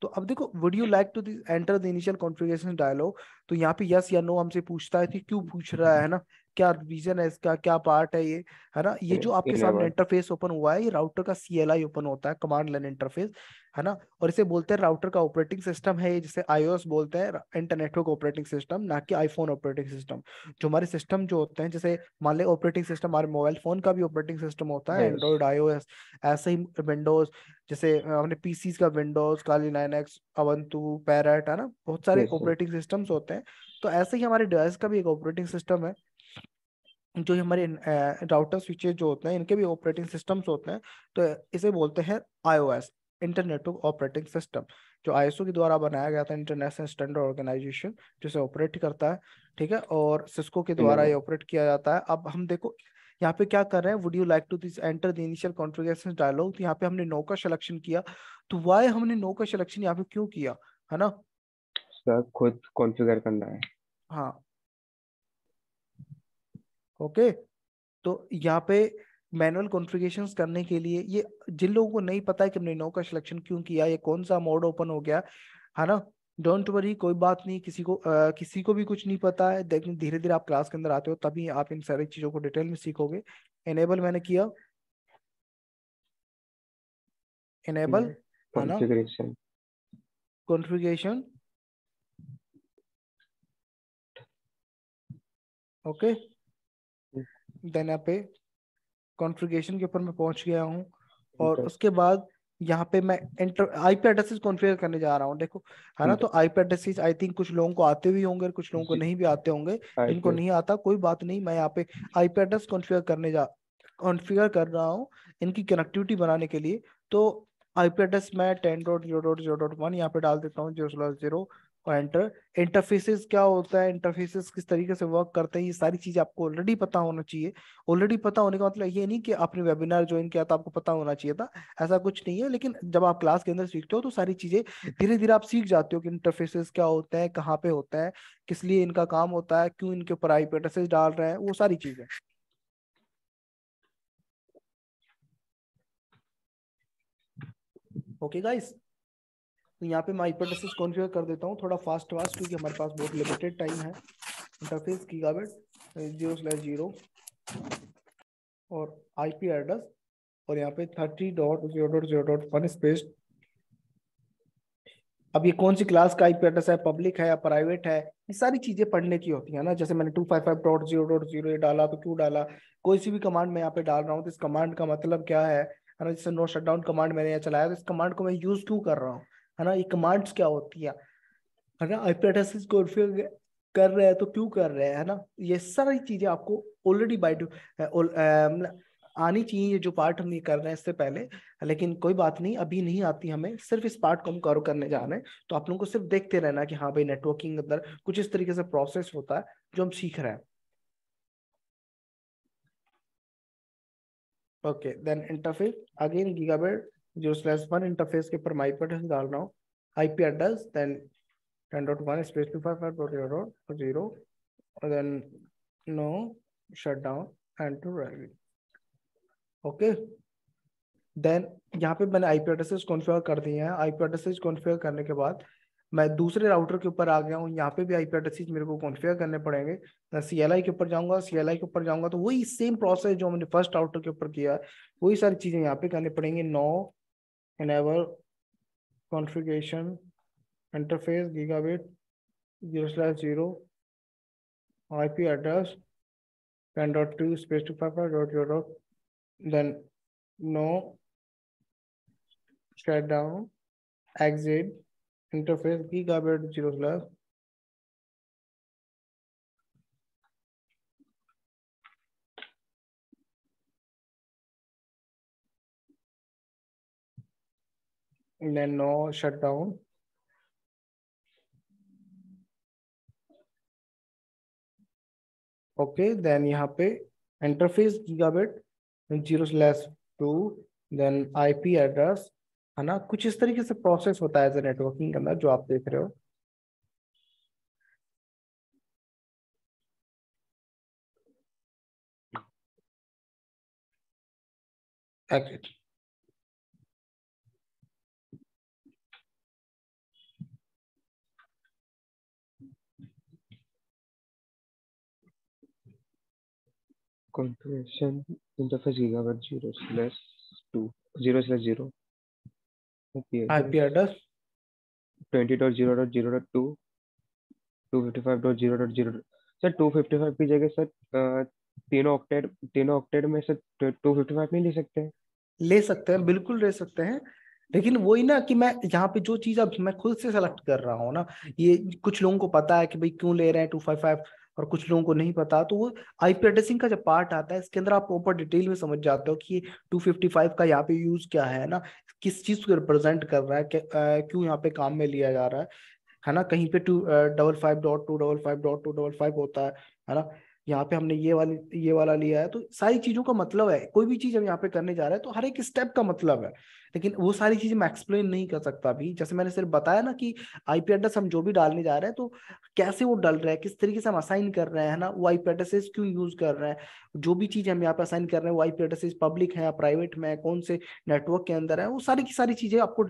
तो अब देखो would you like to enter the initial configuration dialog तो यहाँ पे यस या नो हमसे पूछता है कि क्यों पूछ रहा है ना क्या रीजन है इसका क्या पार्ट है ये है ना ये जो आपके सामने इंटरफेस ओपन हुआ है ये राउटर का सी ओपन होता है कमांड लाइन इंटरफेस है ना और इसे बोलते हैं राउटर का ऑपरेटिंग सिस्टम है जिसे आईओएस बोलते हैं इंटरनेटवर्क ऑपरेटिंग सिस्टम ना कि आईफोन ऑपरेटिंग सिस्टम जो हमारे सिस्टम जो होते हैं जैसे मान लें ऑपरेटिंग सिस्टम हमारे मोबाइल फोन का भी ऑपरेटिंग सिस्टम होता है एंड्रॉइड एस ऐसे ही विंडोज जैसे हमने पीसी का विंडोज काली एक्स अवंतु पैरट है ना बहुत सारे ऑपरेटिंग सिस्टम्स होते हैं तो ऐसे ही हमारे डिवाइस का भी एक ऑपरेटिंग सिस्टम है जो हमारे राउटर स्विचेज जो होते हैं इनके भी ऑपरेटिंग सिस्टम्स होते हैं तो इसे बोलते हैं आईओएस इंटरनेट ऑपरेटिंग सिस्टम जो आईएसओ के द्वारा बनाया गया था इंटरनेशनल स्टैंडर्ड ऑर्गेनाइजेशन जिसे ऑपरेट करता है ठीक है और सिस्को के द्वारा हम्म। ये ऑपरेट किया जाता है अब हम देखो यहाँ पे क्या कर रहे हैं would you like to this enter the initial configuration dialog तो यहाँ पे हमने नो का सिलेक्शन किया तो वाई हमने नो का सिलेक्शन यहाँ पे क्यों किया है ना सर खुद कॉन्फ़िगर करना है हाँ ओके तो यहाँ पे मैनुअल कॉन्फ़िगरेशंस करने के लिए ये जिन लोगों को नहीं पता है कि हमने नो का सिलेक्शन क्यों किया ये कौन सा मोड ओपन हो गया है ना डोंट वरी कोई बात नहीं किसी को आ, किसी को भी कुछ नहीं पता है लेकिन धीरे धीरे आप क्लास के अंदर आते हो तभी आप इन सारी चीज़ों को डिटेल में सीखोगे इनेबल मैंने किया enable configuration configuration okay okay. Then यहाँ पे कॉन्फ़िगरेशन के ऊपर मैं पहुंच गया हूँ और उसके बाद यहाँ पे मैं enter I P addresses configure करने जा रहा हूँ देखो है ना तो I P addresses I think कुछ लोगों को आते भी होंगे कुछ लोगों को नहीं भी आते होंगे जिनको नहीं आता कोई बात नहीं मैं यहाँ पे आई पी एड्रेस कॉन्फ़िगर करने जा कॉन्फ़िगर कर रहा हूँ इनकी कनेक्टिविटी बनाने के लिए तो आई पी एड्रेस मैं ten dot zero dot zero dot one यहाँ पे डाल देता हूँ जीरो स्लॉस जीरो और एंटर इंटरफेसिस क्या होता है इंटरफेसिस किस तरीके से वर्क करते हैं ये सारी चीज़ आपको ऑलरेडी पता होना चाहिए ऑलरेडी पता होने का मतलब ये नहीं कि आपने वेबिनार ज्वाइन किया था तो आपको पता होना चाहिए था ऐसा कुछ नहीं है लेकिन जब आप क्लास के अंदर सीखते हो तो सारी चीज़ें धीरे धीरे आप सीख जाते हो कि इंटरफेसेस क्या होते हैं कहाँ पे होता है किस लिए इनका काम होता है क्यों इनके ऊपर आई डाल रहे हैं वो सारी चीज़ें ओके गाइस तो यहाँ पे मैं हाइपोटेसिस कॉन्फिगर कर देता हूँ थोड़ा फास्ट फास्ट क्योंकि हमारे पास बहुत लिमिटेड टाइम है interface gigabit zero slash zero और आईपी एड्रेस और यहाँ पे thirty dot zero dot zero dot one space अब ये कौन सी क्लास का आईपी एड्रेस है पब्लिक है या प्राइवेट है ये सारी चीजें पढ़ने की होती है ना जैसे मैंने two five five dot zero dot zero डाला तो क्यों डाला कोई सी भी कमांड मैं यहाँ पे डाल रहा हूँ तो इस कमांड का मतलब क्या है ना जैसे नो शटडाउन कमांड मैंने यहाँ चलाया तो इस कमांड को मैं यूज क्यों कर रहा हूँ है ना ये कमांड्स क्या होती है है ना को कॉन्फ़िग कर रहे हैं तो क्यों कर रहे हैं है ना ये सारी चीजें आपको ऑलरेडी बाई आनी चाहिए जो पार्ट हम ये कर रहे हैं इससे पहले लेकिन कोई बात नहीं अभी नहीं आती हमें सिर्फ इस पार्ट को हम कवर करने जा रहे हैं तो आप लोगों को सिर्फ देखते रहना कि हाँ भाई नेटवर्किंग अंदर कुछ इस तरीके से प्रोसेस होता है जो हम सीख रहे हैं okay then interface again gigabit zero slash one interface के ऊपर माई एड्रेस डाल रहा हूँ I P address then ten dot one space two five five dot zero zero और then no shut down and to driving okay then यहाँ पे मैंने आई P addresses configure कर दिए हैं आई पी एड्रेसेस कॉन्फ़िगर करने के बाद मैं दूसरे राउटर के ऊपर आ गया हूँ यहाँ पे भी आई पी एड्रेसेज मेरे को कॉन्फ़िगर करने पड़ेंगे मैं सी एल आई के ऊपर जाऊँगा सी एल आई के ऊपर जाऊँगा तो वही सेम प्रोसेस जो मैंने फर्स्ट राउटर के ऊपर किया है वही सारी चीज़ें यहाँ पे करनी पड़ेंगी नौ in our configuration interface gigabit 0 slash 0 IP address 10.2 space 255.0. Then no shutdown exit interface gigabit 0 slash Leno shut down. Okay, then यहाँ पे interface gigabit zero two then IP address है ना कुछ इस तरीके से प्रोसेस होता है एज ए नेटवर्किंग के अंदर जो आप देख रहे हो act compression interface gigabyte 0 slash 2 0 slash 0 IP address, IP address. 20.0.0.2 255.0.0 sir 255 की जगह सर तीनों ऑक्टेट तीनों ऑक्टेट में सर 255 नहीं ले सकते हैं ले सकते हैं बिल्कुल ले सकते हैं लेकिन वही ना कि मैं यहाँ पे जो चीज अब मैं खुद से सेलेक्ट कर रहा हूँ ना ये कुछ लोगों को पता है कि भाई क्यों ले रहे हैं टू फाइव फाइव और कुछ लोगों को नहीं पता तो वो आईपी एड्रेसिंग का जब पार्ट आता है इसके अंदर आप प्रॉपर डिटेल में समझ जाते हो कि 255 का यहाँ पे यूज क्या है ना किस चीज को रिप्रेजेंट कर रहा है क्यों यहाँ पे काम में लिया जा रहा है है ना कहीं पे two double five dot two double five dot two double five होता है है ना यहाँ पे हमने ये वाली ये वाला लिया है तो सारी चीजों का मतलब है कोई भी चीज हम यहाँ पे करने जा रहे हैं तो हर एक स्टेप का मतलब है लेकिन वो सारी चीजें मैं एक्सप्लेन नहीं कर सकता अभी जैसे मैंने सिर्फ बताया ना कि आईपी एड्रेस हम जो भी डालने जा रहे हैं तो कैसे वो डल रहा है किस तरीके से हम असाइन कर रहे हैं ना वो आई क्यों यूज कर रहे हैं जो भी चीज हम यहाँ पे असाइन कर रहे हैं वो आई पब्लिक है या प्राइवेट में कौन से नेटवर्क के अंदर है वो सारी की सारी चीजें आपको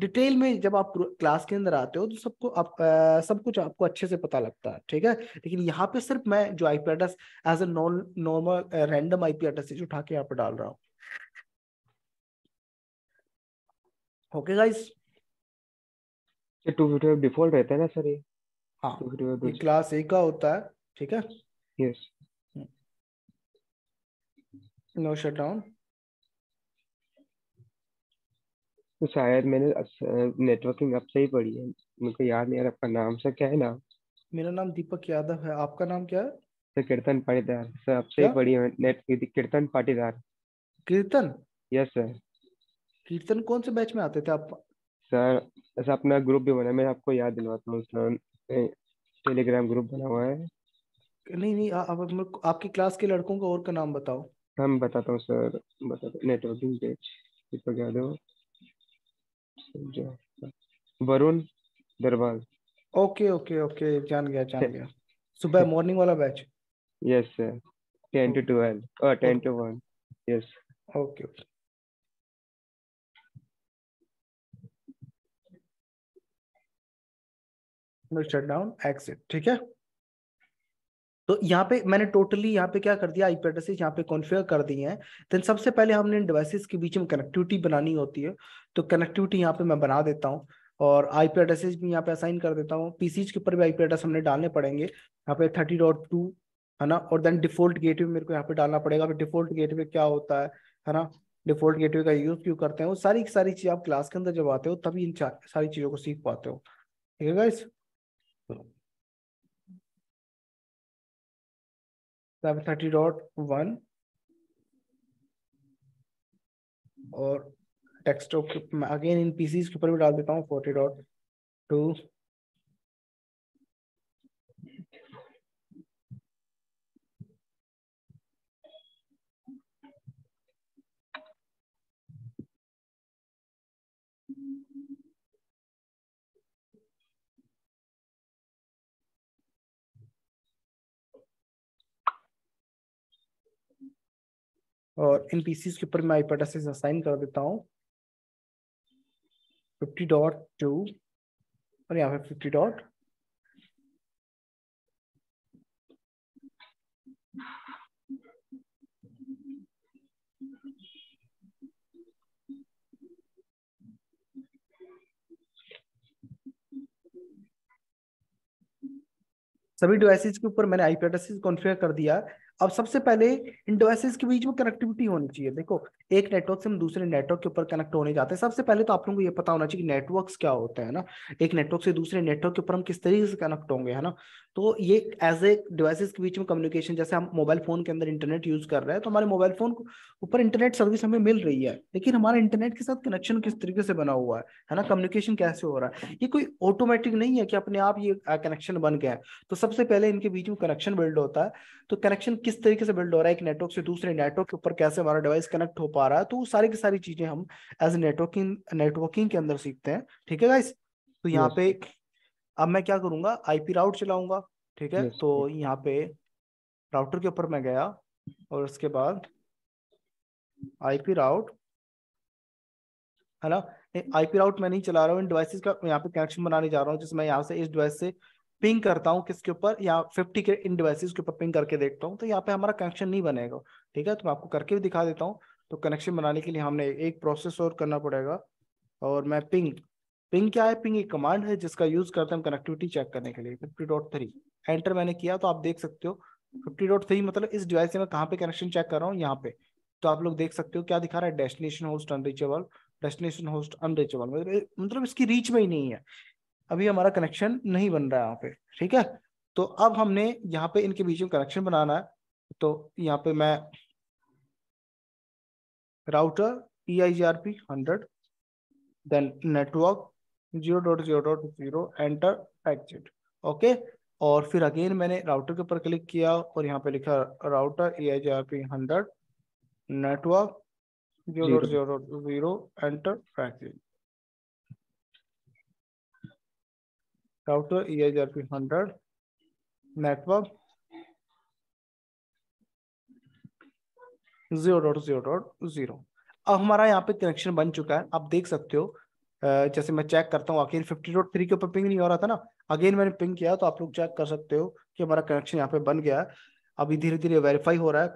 डिटेल में जब आप क्लास के अंदर आते हो तो सबको आप आ, सब कुछ आपको अच्छे से पता लगता है ठीक है लेकिन यहाँ पे सिर्फ मैं जो IP address as a non normal random IP address उठा के यहाँ पे डाल रहा हूँ ओके गाइस ये टू फिफ्टी डिफॉल्ट रहता है ना सर ये हाँ तो क्लास ए का होता है ठीक है यस नो शट डाउन तो शायद मैंने नेटवर्किंग अब से ही पढ़ी है मुझे याद नहीं यार आपका नाम सर क्या है नाम मेरा नाम दीपक यादव है आपका नाम क्या है सर कीर्तन पाटीदार सर अब से ही पढ़ी है नेट कीर्तन पाटीदार कीर्तन यस सर कीर्तन कौन से बैच में आते थे आप सर ऐसा अपना ग्रुप भी बना मैं आपको याद दिलवाता हूँ सर टेलीग्राम ग्रुप बना हुआ है नहीं नहीं आ, आप, आप आपकी क्लास के लड़कों का और का नाम बताओ हम बताता हूँ सर बताता networking page Deepak Yadav Varun Darbar okay okay okay जान गया जान गया सुबह मॉर्निंग वाला batch yes sir ten to twelve ten to one yes okay okay shut down exit ठीक है तो यहाँ पे मैंने टोटली यहाँ पे क्या कर दिया आईपी एड्रेसेस यहाँ पे कॉन्फ़िगर कर दिए हैं देन सबसे पहले हमने इन डिवाइसेस के बीच में कनेक्टिविटी बनानी होती है तो कनेक्टिविटी यहाँ पे मैं बना देता हूँ और आईपी एड्रेसेस भी यहाँ पे असाइन कर देता हूँ पीसी के ऊपर भी आईपी एड्रेस हमने डालने पड़ेंगे यहाँ पे थर्टी डॉट टू है ना और देन डिफॉल्ट गेटवे मेरे को यहाँ पे डालना पड़ेगा डिफॉल्ट गेटवे क्या होता है है ना डिफॉल्ट गेटवे का यूज क्यों करते हैं वो सारी सारी चीज आप क्लास के अंदर जब आते हो तभी इन सारी चीजों को सीख पाते हो ठीक है थर्टी डॉट वन और डेस्कटॉप अगेन इन पीसीज के ऊपर भी डाल देता हूँ फोर्टी डॉट टू और इन पीसीज के ऊपर मैं आईपी एड्रेसेस असाइन कर देता हूँ फिफ्टी डॉट टू और यहाँ पे फिफ्टी डॉट सभी डिवाइसेस के ऊपर मैंने आईपी एड्रेसेस कॉन्फ़िगर कर दिया अब सबसे पहले इन डिवाइसेस के बीच में कनेक्टिविटी होनी चाहिए देखो एक नेटवर्क से हम दूसरे नेटवर्क के ऊपर कनेक्ट होने जाते हैं सबसे पहले तो आप लोगों को ये पता होना चाहिए कि नेटवर्क्स क्या होते हैं ना एक नेटवर्क से दूसरे नेटवर्क के ऊपर हम किस तरीके से कनेक्ट होंगे है ना तो ये एज ए डिवाइसेज के बीच में कम्युनिकेशन जैसे हम मोबाइल फोन के अंदर इंटरनेट यूज कर रहे हैं तो हमारे मोबाइल फोन के ऊपर इंटरनेट सर्विस हमें मिल रही है लेकिन हमारा इंटरनेट के साथ कनेक्शन किस तरीके से बना हुआ है है ना कम्युनिकेशन कैसे हो रहा है ये कोई ऑटोमेटिक नहीं है कि अपने आप ये कनेक्शन बन गया है तो सबसे पहले इनके बीच में कनेक्शन बिल्ड होता है तो कनेक्शन किस तरीके से बिल्ड हो रहा है एक नेटवर्क से दूसरे नेटवर्क के ऊपर कैसे हमारा डिवाइस कनेक्ट हो पा रहा है तो सारी की सारी चीजें हम एज नेटवर्किंग नेटवर्किंग के अंदर सीखते हैं ठीक है गाइस तो यहाँ पे अब मैं क्या करूंगा आईपी राउट चलाऊंगा ठीक है तो यहाँ पे राउटर के ऊपर मैं गया और उसके बाद आईपी राउट है ना आईपी राउट मैं नहीं चला रहा हूँ इन डिवाइसेस का यहाँ पे कनेक्शन बनाने जा रहा हूँ जिसमें यहाँ से इस डिवाइस से पिंग करता हूँ किसके ऊपर या 50 के इन डिवाइसेस के ऊपर पिंग करके देखता हूँ तो यहाँ पे हमारा कनेक्शन नहीं बनेगा ठीक है तो मैं आपको करके भी दिखा देता हूँ तो कनेक्शन बनाने के लिए हमने एक प्रोसेस और करना पड़ेगा और मैं पिंग पिंग क्या है पिंग एक कमांड है जिसका यूज करते हैं कनेक्टिविटी चेक करने के लिए फिफ्टी डॉट थ्री एंटर मैंने किया तो आप देख सकते हो फिफ्टी डॉट थ्री मतलब इस डिवाइस से मैं कहाँ पे कनेक्शन चेक कर रहा हूँ यहाँ पे तो आप लोग देख सकते हो क्या दिखा रहा है destination host unreachable destination host unreachable मतलब मतलब इसकी रीच में ही नहीं है अभी हमारा कनेक्शन नहीं बन रहा है यहाँ पे ठीक है तो अब हमने यहाँ पे इनके बीच में कनेक्शन बनाना है तो यहाँ पे मैं router E I G R P hundred then network zero dot zero dot zero enter exit okay और फिर अगेन मैंने राउटर के ऊपर क्लिक किया और यहाँ पे लिखा router E I G R P hundred network zero dot zero dot zero enter exit router EIGRP100 network 0.0.0 अब हमारा यहाँ पे कनेक्शन बन चुका है आप देख सकते हो जैसे मैं चेक करता हूँ अगेन फिफ्टी डॉट थ्री के ऊपर पिंग नहीं हो रहा था ना अगेन मैंने पिंग किया तो आप लोग चेक कर सकते हो कि हमारा कनेक्शन यहाँ पे बन गया है अभी धीरे धीरे वेरीफाई हो रहा है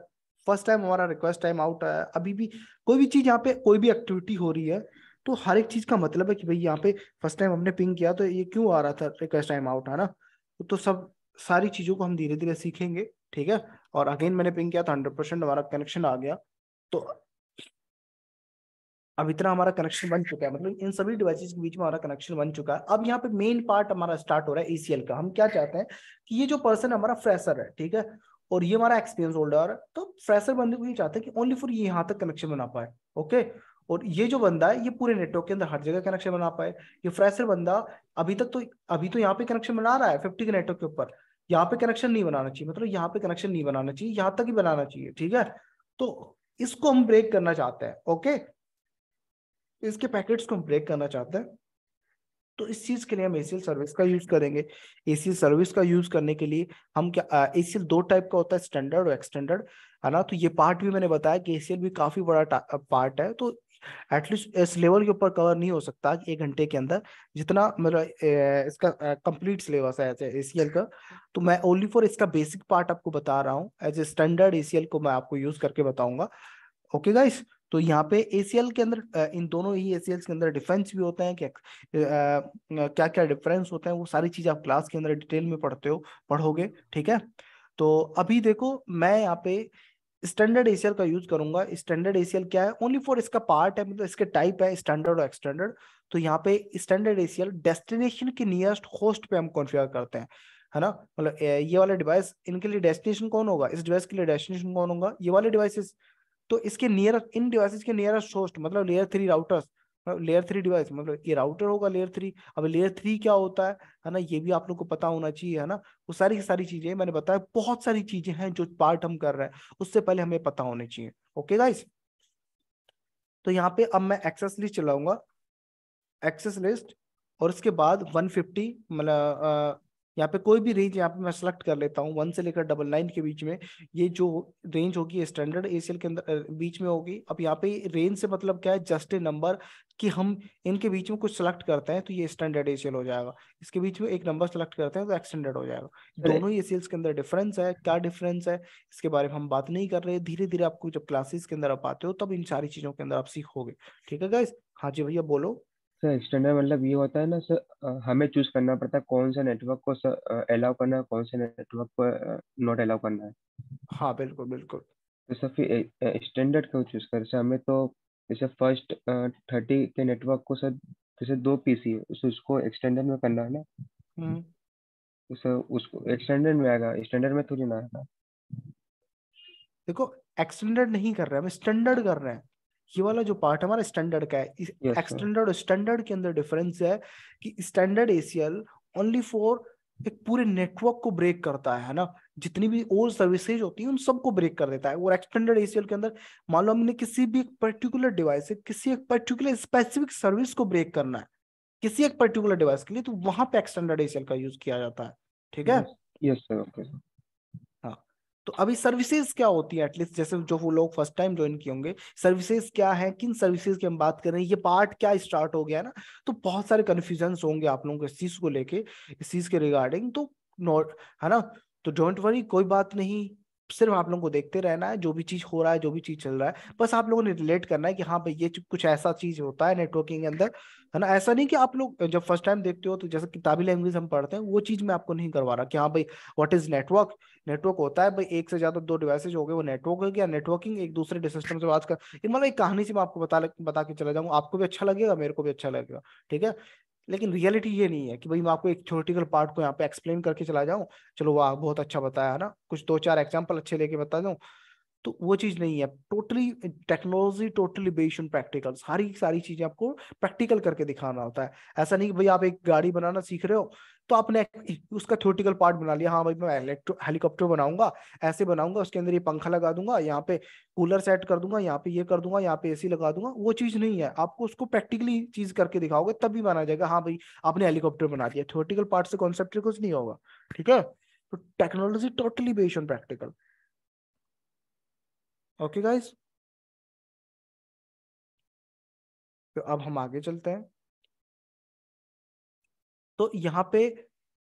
फर्स्ट टाइम हमारा रिक्वेस्ट टाइम आउट है अभी भी कोई भी चीज यहाँ पे कोई भी एक्टिविटी हो रही है तो हर एक चीज का मतलब है कि भाई यहाँ पे फर्स्ट टाइम हमने पिंग किया तो ये क्यों आ रहा था रिक्वेस्ट टाइम आउट है ना तो सब सारी चीजों को हम धीरे धीरे सीखेंगे ठीक है और अगेन मैंने पिंग किया था हंड्रेड परसेंट हमारा कनेक्शन आ गया तो अब इतना हमारा कनेक्शन बन चुका है मतलब इन सभी डिवाइसेस के बीच में हमारा कनेक्शन बन चुका है अब यहाँ पे मेन पार्ट हमारा स्टार्ट हो रहा है एसीएल e का हम क्या चाहते हैं कि ये जो पर्सन हमारा फ्रेशर है ठीक है और ये हमारा एक्सपीरियंस होल्डर है तो फ्रेशर बंदे को ये चाहते हैं कि ओनली फॉर ये यहाँ तक कनेक्शन बना पाए ओके और ये जो बंदा है ये पूरे नेटवर्क के अंदर हर जगह कनेक्शन बना पाए ये फ्रेशर बंदा अभी तक तो अभी तो यहाँ पे कनेक्शन बना रहा है फिफ्टी के नेटवर्क के ऊपर यहाँ पे कनेक्शन नहीं बनाना चाहिए मतलब यहाँ पे कनेक्शन नहीं बनाना चाहिए यहाँ तक ही बनाना चाहिए ठीक है तो इसको हम ब्रेक करना चाहते हैं ओके इसके पैकेट्स को हम ब्रेक करना चाहते हैं तो इस चीज के लिए हम एसीएल सर्विस का यूज करेंगे एसीएल सर्विस का यूज करने के लिए हम क्या एसीएल दो टाइप का होता है स्टैंडर्ड और एक्सटेंडर्ड है ना तो ये पार्ट भी मैंने बताया कि एसीएल भी काफी बड़ा पार्ट है तो एटलीस्ट इस लेवल के ऊपर कवर नहीं हो सकता एक घंटे के अंदर जितना मेरा मतलब, इसका कंप्लीट सिलेबस है ए सी एल का तो मैं ओनली फॉर इसका बेसिक पार्ट आपको बता रहा हूँ as a standard A C L को मैं आपको यूज करके बताऊंगा ओके गाइस तो यहाँ पे ए सी एल के अंदर इन दोनों ही ए सी एल के अंदर डिफेंस भी होते हैं क्या क्या क्या डिफरेंस होते हैं वो सारी चीज आप क्लास के अंदर डिटेल में पढ़ते हो पढ़ोगे ठीक है तो अभी देखो मैं यहाँ पे स्टैंडर्ड एसीएल का यूज करूंगा स्टैंडर्ड एसीएल क्या है ओनली फॉर इसका पार्ट है मतलब इसके टाइप है स्टैंडर्ड और एक्सटैंडर्ड तो यहाँ पे स्टैंडर्ड एसीएल डेस्टिनेशन के नियरेस्ट होस्ट पे हम कॉन्फ़िगर करते हैं है ना मतलब ये वाला डिवाइस इनके लिए डेस्टिनेशन कौन होगा इस डिवाइस के लिए डेस्टिनेशन कौन होगा ये वाले डिवाइसेस तो इसके नियर इन डिवाइसेस के नियरस्ट होस्ट मतलब layer three routers layer three device मतलब ये राउटर होगा लेयर थ्री अब लेयर थ्री क्या होता है है ना ये भी आप लोग को पता होना चाहिए है ना वो सारी की सारी चीजें मैंने बताया बहुत सारी चीजें हैं जो पार्ट हम कर रहे हैं उससे पहले हमें पता होने चाहिए ओके गाइस तो यहाँ पे अब मैं एक्सेस लिस्ट चलाऊंगा एक्सेस लिस्ट और इसके बाद वन मतलब यहाँ पे कोई भी रेंज यहाँ पे मैं सेलेक्ट कर लेता हूँ वन से लेकर डबल नाइन के बीच में ये जो रेंज होगी स्टैंडर्ड एसीएल के अंदर बीच में होगी अब यहाँ पे रेंज से मतलब क्या है जस्ट ए नंबर कि हम इनके बीच में कुछ सेलेक्ट करते हैं तो ये स्टैंडर्ड एसीएल हो जाएगा इसके बीच में एक नंबर सेलेक्ट करते हैं तो एक्सटेंडेड हो जाएगा दोनों ही एसीएल्स के अंदर डिफरेंस है क्या डिफरेंस है इसके बारे में हम बात नहीं कर रहे धीरे धीरे आपको जब क्लासेस के अंदर आप आते हो तब इन सारी चीजों के अंदर आप सीखोगे ठीक है गाइस हाँ जी भैया बोलो सर एक्सटर्नल मतलब ये होता है ना सर हमें चूज करना पड़ता है कौन सा नेटवर्क को अलाउ करना है कौन सा नेटवर्क को नॉट अलाउ करना है हाँ बिल्कुल बिल्कुल तो सर फिर स्टैंडर्ड क्यों चूज कर सर हमें तो जैसे फर्स्ट थर्टी के नेटवर्क को सर जैसे दो पीसी है उस, उसको एक्सटेंडेड में करना है ना हम्म। तो सर उसको एक्सटेंडेड में आएगा स्टैंडर्ड में थोड़ी ना आएगा देखो एक्सटेंडर्ड नहीं कर रहे हम स्टैंडर्ड कर रहे हैं ये वाला जो पार्ट हमारा स्टैंडर्ड का है एक्सटेंडर्ड और स्टैंडर्ड के अंदर डिफरेंस है कि स्टैंडर्ड एसीएल ओनली फॉर एक पूरे नेटवर्क को ब्रेक करता है ना जितनी भी और सर्विसेज होती है उन सबको ब्रेक कर देता है और एक्सटेंडेड एसीएल के अंदर मान लो हमने किसी भी एक पर्टिकुलर डिवाइस से किसी एक पर्टिकुलर स्पेसिफिक सर्विस को ब्रेक करना है किसी एक पर्टिकुलर डिवाइस के लिए तो वहां पे एक्सटेंडेड एसीएल का यूज किया जाता है ठीक है यस सर ओके तो अभी सर्विसेज क्या होती है एटलीस्ट जैसे जो वो लोग फर्स्ट टाइम ज्वाइन किए होंगे सर्विसेज क्या है किन सर्विसेज की हम बात कर रहे हैं ये पार्ट क्या स्टार्ट हो गया है ना तो बहुत सारे कन्फ्यूजन होंगे आप लोगों को इस चीज को लेके इस चीज के रिगार्डिंग तो नॉट है ना तो डोंट वरी कोई बात नहीं सिर्फ आप लोगों को देखते रहना है जो भी चीज हो रहा है जो भी चीज चल रहा है बस आप लोगों ने रिलेट करना है कि हाँ भाई ये कुछ ऐसा चीज होता है नेटवर्किंग के अंदर है ना ऐसा नहीं कि आप लोग जब फर्स्ट टाइम देखते हो तो जैसे किताबी लैंग्वेज हम पढ़ते हैं वो चीज मैं आपको नहीं करवा रहा कि हाँ भाई व्हाट इज नेटवर्क नेटवर्क होता है भाई एक से ज्यादा दो डिवाइसेज हो गए वो नेटवर्क हो गया नेटवर्किंग एक दूसरे सिस्टम से बात कर मतलब एक कहानी से मैं आपको बता बता के चला जाऊंगा आपको भी अच्छा लगेगा मेरे को भी अच्छा लगेगा ठीक है लेकिन रियलिटी ये नहीं है कि भाई मैं आपको एक थ्योरेटिकल पार्ट को यहाँ पे एक्सप्लेन करके चला जाऊँ चलो वाह बहुत अच्छा बताया ना कुछ दो चार एग्जाम्पल अच्छे लेके बता दूँ तो वो चीज़ नहीं है totally technology totally based on practical सारी सारी चीज़ें आपको प्रैक्टिकल करके दिखाना होता है ऐसा नहीं कि भाई आप एक गाड़ी बनाना सीख रहे हो तो आपने उसका थ्योरेटिकल पार्ट बना लिया हाँ भाई मैं हेलीकॉप्टर बनाऊंगा ऐसे बनाऊंगा उसके अंदर ये पंखा लगा दूंगा यहाँ पे कूलर सेट कर दूंगा यहाँ पे ये कर दूंगा यहाँ पे एसी लगा दूंगा वो चीज नहीं है आपको उसको प्रैक्टिकली चीज करके दिखाओगे तब भी माना जाएगा हाँ भाई आपने हेलीकॉप्टर बना दिया थ्योरेटिकल पार्ट से कॉन्सेप्ट कुछ नहीं होगा ठीक है तो technology totally based on practical okay guys तो अब हम आगे चलते हैं तो यहाँ पे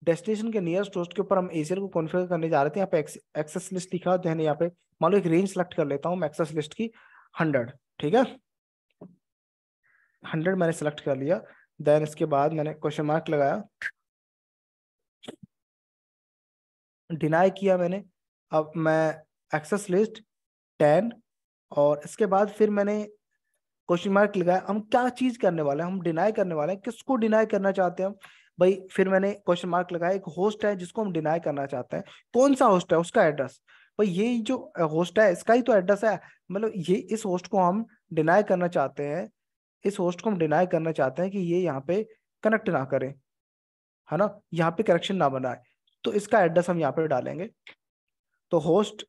डेस्टिनेशन के नियरस्ट होस्ट के ऊपर हम एसीएल को कॉन्फ़िगर करने जा रहे थे यहाँ पे एक्सेस लिस्ट लिखा है यहाँ पे मान लो एक रेंज सेलेक्ट कर लेता हूँ एक्सेस लिस्ट की हंड्रेड ठीक है हंड्रेड मैंने सेलेक्ट कर लिया देन इसके बाद मैंने क्वेश्चन मार्क लगाया डिनाई किया मैंने अब मैं एक्सेस लिस्ट टेन और इसके बाद फिर मैंने क्वेश्चन मार्क लगाया हम क्या चीज करने वाले हैं हम डिनाई करने वाले हैं किसको डिनाई करना चाहते हैं हम भाई फिर मैंने क्वेश्चन मार्क लगाया एक होस्ट है जिसको हम डिनाई करना चाहते हैं कौन सा होस्ट है उसका एड्रेस भाई ये जो होस्ट है इसका ही तो एड्रेस है मतलब ये इस होस्ट को हम डिनाई करना चाहते हैं इस होस्ट को हम डिनाई करना चाहते हैं कि ये यहाँ पे कनेक्ट ना करें है ना यहाँ पे करेक्शन ना बनाए तो इसका एड्रेस हम यहाँ पे डालेंगे तो होस्ट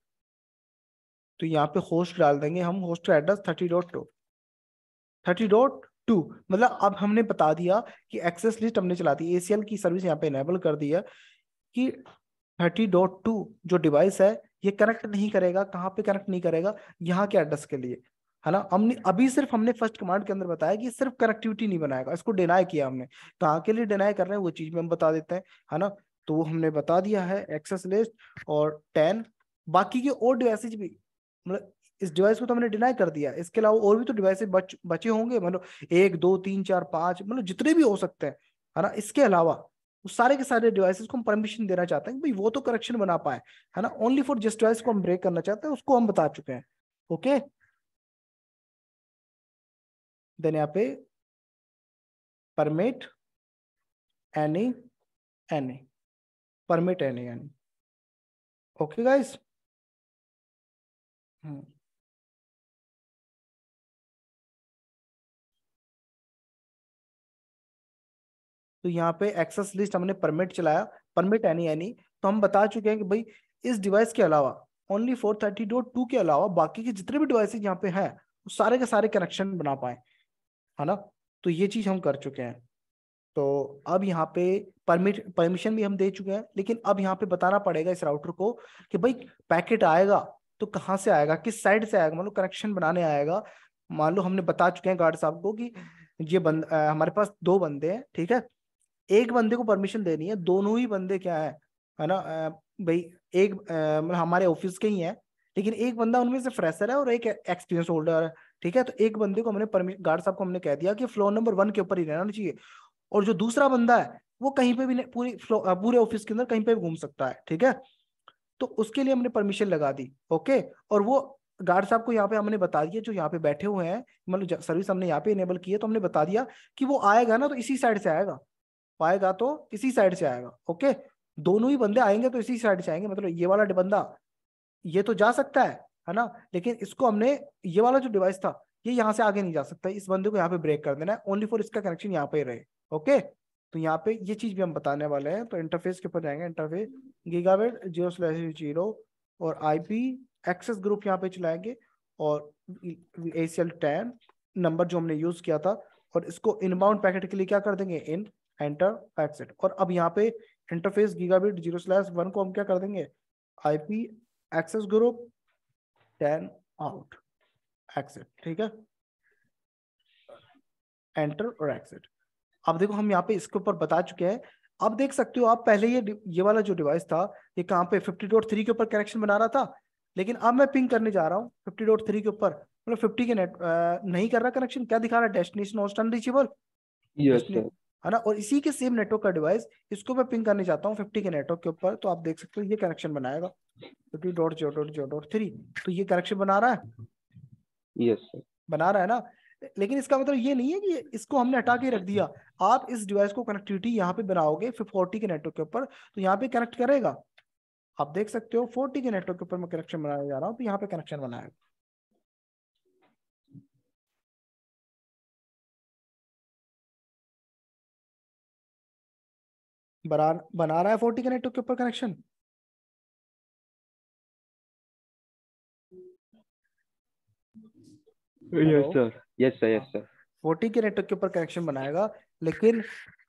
तो यहाँ पे होस्ट डाल देंगे हम होस्ट का address thirty dot two thirty dot two मतलब अब हमने बता दिया कि एक्सेस लिस्ट हमने चला दी एसीएल की सर्विस यहाँ पे इनेबल कर दी है कि थर्टी डॉट टू जो डिवाइस है ये कनेक्ट नहीं करेगा कहाँ पे कनेक्ट नहीं करेगा यहाँ के एड्रेस के लिए है ना हमने अभी सिर्फ हमने फर्स्ट कमांड के अंदर बताया कि सिर्फ कनेक्टिविटी नहीं बनाएगा इसको डिनाई किया हमने कहाँ तो के लिए डिनाई कर रहे हैं वो चीज में हम बता देते हैं है ना तो वो हमने बता दिया है एक्सेस लिस्ट और टेन बाकी के और डिवाइसेज भी मतलब इस डिवाइस को तो हमने डिनाई कर दिया इसके अलावा और भी तो डिवाइस बच बचे होंगे मतलब एक दो तीन चार पांच मतलब जितने भी हो सकते हैं है ना इसके अलावा उस सारे के सारे डिवाइसेस को हम परमिशन देना चाहते हैं भाई वो तो करेक्शन बना पाए है ना ओनली फॉर जिस डिवाइस को हम ब्रेक करना चाहते हैं उसको हम बता चुके हैं ओके देन यहाँ पे permit any any permit any any okay guys hmm तो यहाँ पे एक्सेस लिस्ट हमने परमिट चलाया परमिट एनी एनी तो हम बता चुके हैं कि भाई इस डिवाइस के अलावा only for thirty dot two के अलावा बाकी के जितने भी डिवाइसेज यहाँ पे हैं तो सारे के सारे कनेक्शन बना पाए है ना तो ये चीज़ हम कर चुके हैं तो अब यहाँ पे परमिट परमिशन भी हम दे चुके हैं लेकिन अब यहाँ पे बताना पड़ेगा इस राउटर को कि भाई पैकेट आएगा तो कहाँ से आएगा किस साइड से आएगा मान लो कनेक्शन बनाने आएगा मान लो हमने बता चुके हैं गार्ड साहब को कि ये बंद आ, हमारे पास दो बंदे हैं ठीक है एक बंदे को परमिशन देनी है दोनों ही बंदे क्या है है ना भाई एक आ, मतलब हमारे ऑफिस के ही है लेकिन एक बंदा उनमें से फ्रेशर है और एक एक्सपीरियंस होल्डर है ठीक है तो एक बंदे को हमने परमिशन गार्ड साहब को हमने कह दिया कि फ्लोर नंबर वन के ऊपर ही रहना चाहिए और जो दूसरा बंदा है वो कहीं पे भी पूरी पूरे ऑफिस के अंदर कहीं पे भी घूम सकता है ठीक है तो उसके लिए हमने परमिशन लगा दी ओके और वो गार्ड साहब को यहाँ पे हमने बता दिया जो यहाँ पे बैठे हुए हैं मतलब सर्विस हमने यहाँ पे इनेबल की है तो हमने बता दिया कि वो आएगा ना तो इसी साइड से आएगा पाएगा तो इसी साइड से आएगा ओके दोनों ही बंदे आएंगे तो इसी साइड से आएंगे मतलब ये वाला बंदा ये तो जा सकता है है ना लेकिन इसको हमने ये वाला जो डिवाइस था ये यहाँ से आगे नहीं जा सकता इस बंदे को यहाँ पे ब्रेक कर देना है ओनली फॉर इसका कनेक्शन यहाँ पे रहे ओके तो यहाँ पे ये चीज भी हम बताने वाले हैं तो इंटरफेस के ऊपर जाएंगे इंटरफेस गीगाबेट जीरो जीरो और आई एक्सेस ग्रुप यहाँ पे चलाएंगे और ए सी एल नंबर जो हमने यूज किया था और इसको इनबाउंड पैकेट के लिए क्या कर देंगे इन एंटर एक्सिट और अब यहाँ पे interface gigabit zero slash one को हम क्या कर देंगे IP access group ten out exit ठीक है एंटर और एक्सिट अब देखो हम यहाँ पे इसके ऊपर बता चुके हैं अब देख सकते हो आप पहले ये ये वाला जो डिवाइस था ये कहाँ पे फिफ्टी डॉट थ्री के ऊपर कनेक्शन बना रहा था लेकिन अब मैं पिंग करने जा रहा हूँ फिफ्टी डॉट थ्री के ऊपर मतलब फिफ्टी के नेट आ, नहीं कर रहा कनेक्शन क्या दिखा रहा है डेस्टिनेशन होस्ट अनरीचेबल है ना और इसी के सेम नेटवर्क का डिवाइस इसको मैं पिंग करने चाहता हूँ फिफ्टी के नेटवर्क के ऊपर तो आप देख सकते हो ये कनेक्शन बनाएगा fifty dot zero dot zero dot three तो ये कनेक्शन बना रहा है yes, बना रहा है ना लेकिन इसका मतलब ये नहीं है कि इसको हमने हटा के रख दिया आप इस डिवाइस को कनेक्टिविटी यहाँ पे बनाओगे फोर्टी के नेटवर्क के ऊपर तो यहाँ पे कनेक्ट करेगा आप देख सकते हो फोर्टी के नेटवर्क के ऊपर मैं कनेक्शन बनाया जा रहा हूँ तो यहाँ पे कनेक्शन बनाएगा बना रहा है फोर्टी के नेटवर्क के ऊपर कनेक्शन हाँ। फोर्टी के नेटवर्क के ऊपर कनेक्शन बनाएगा लेकिन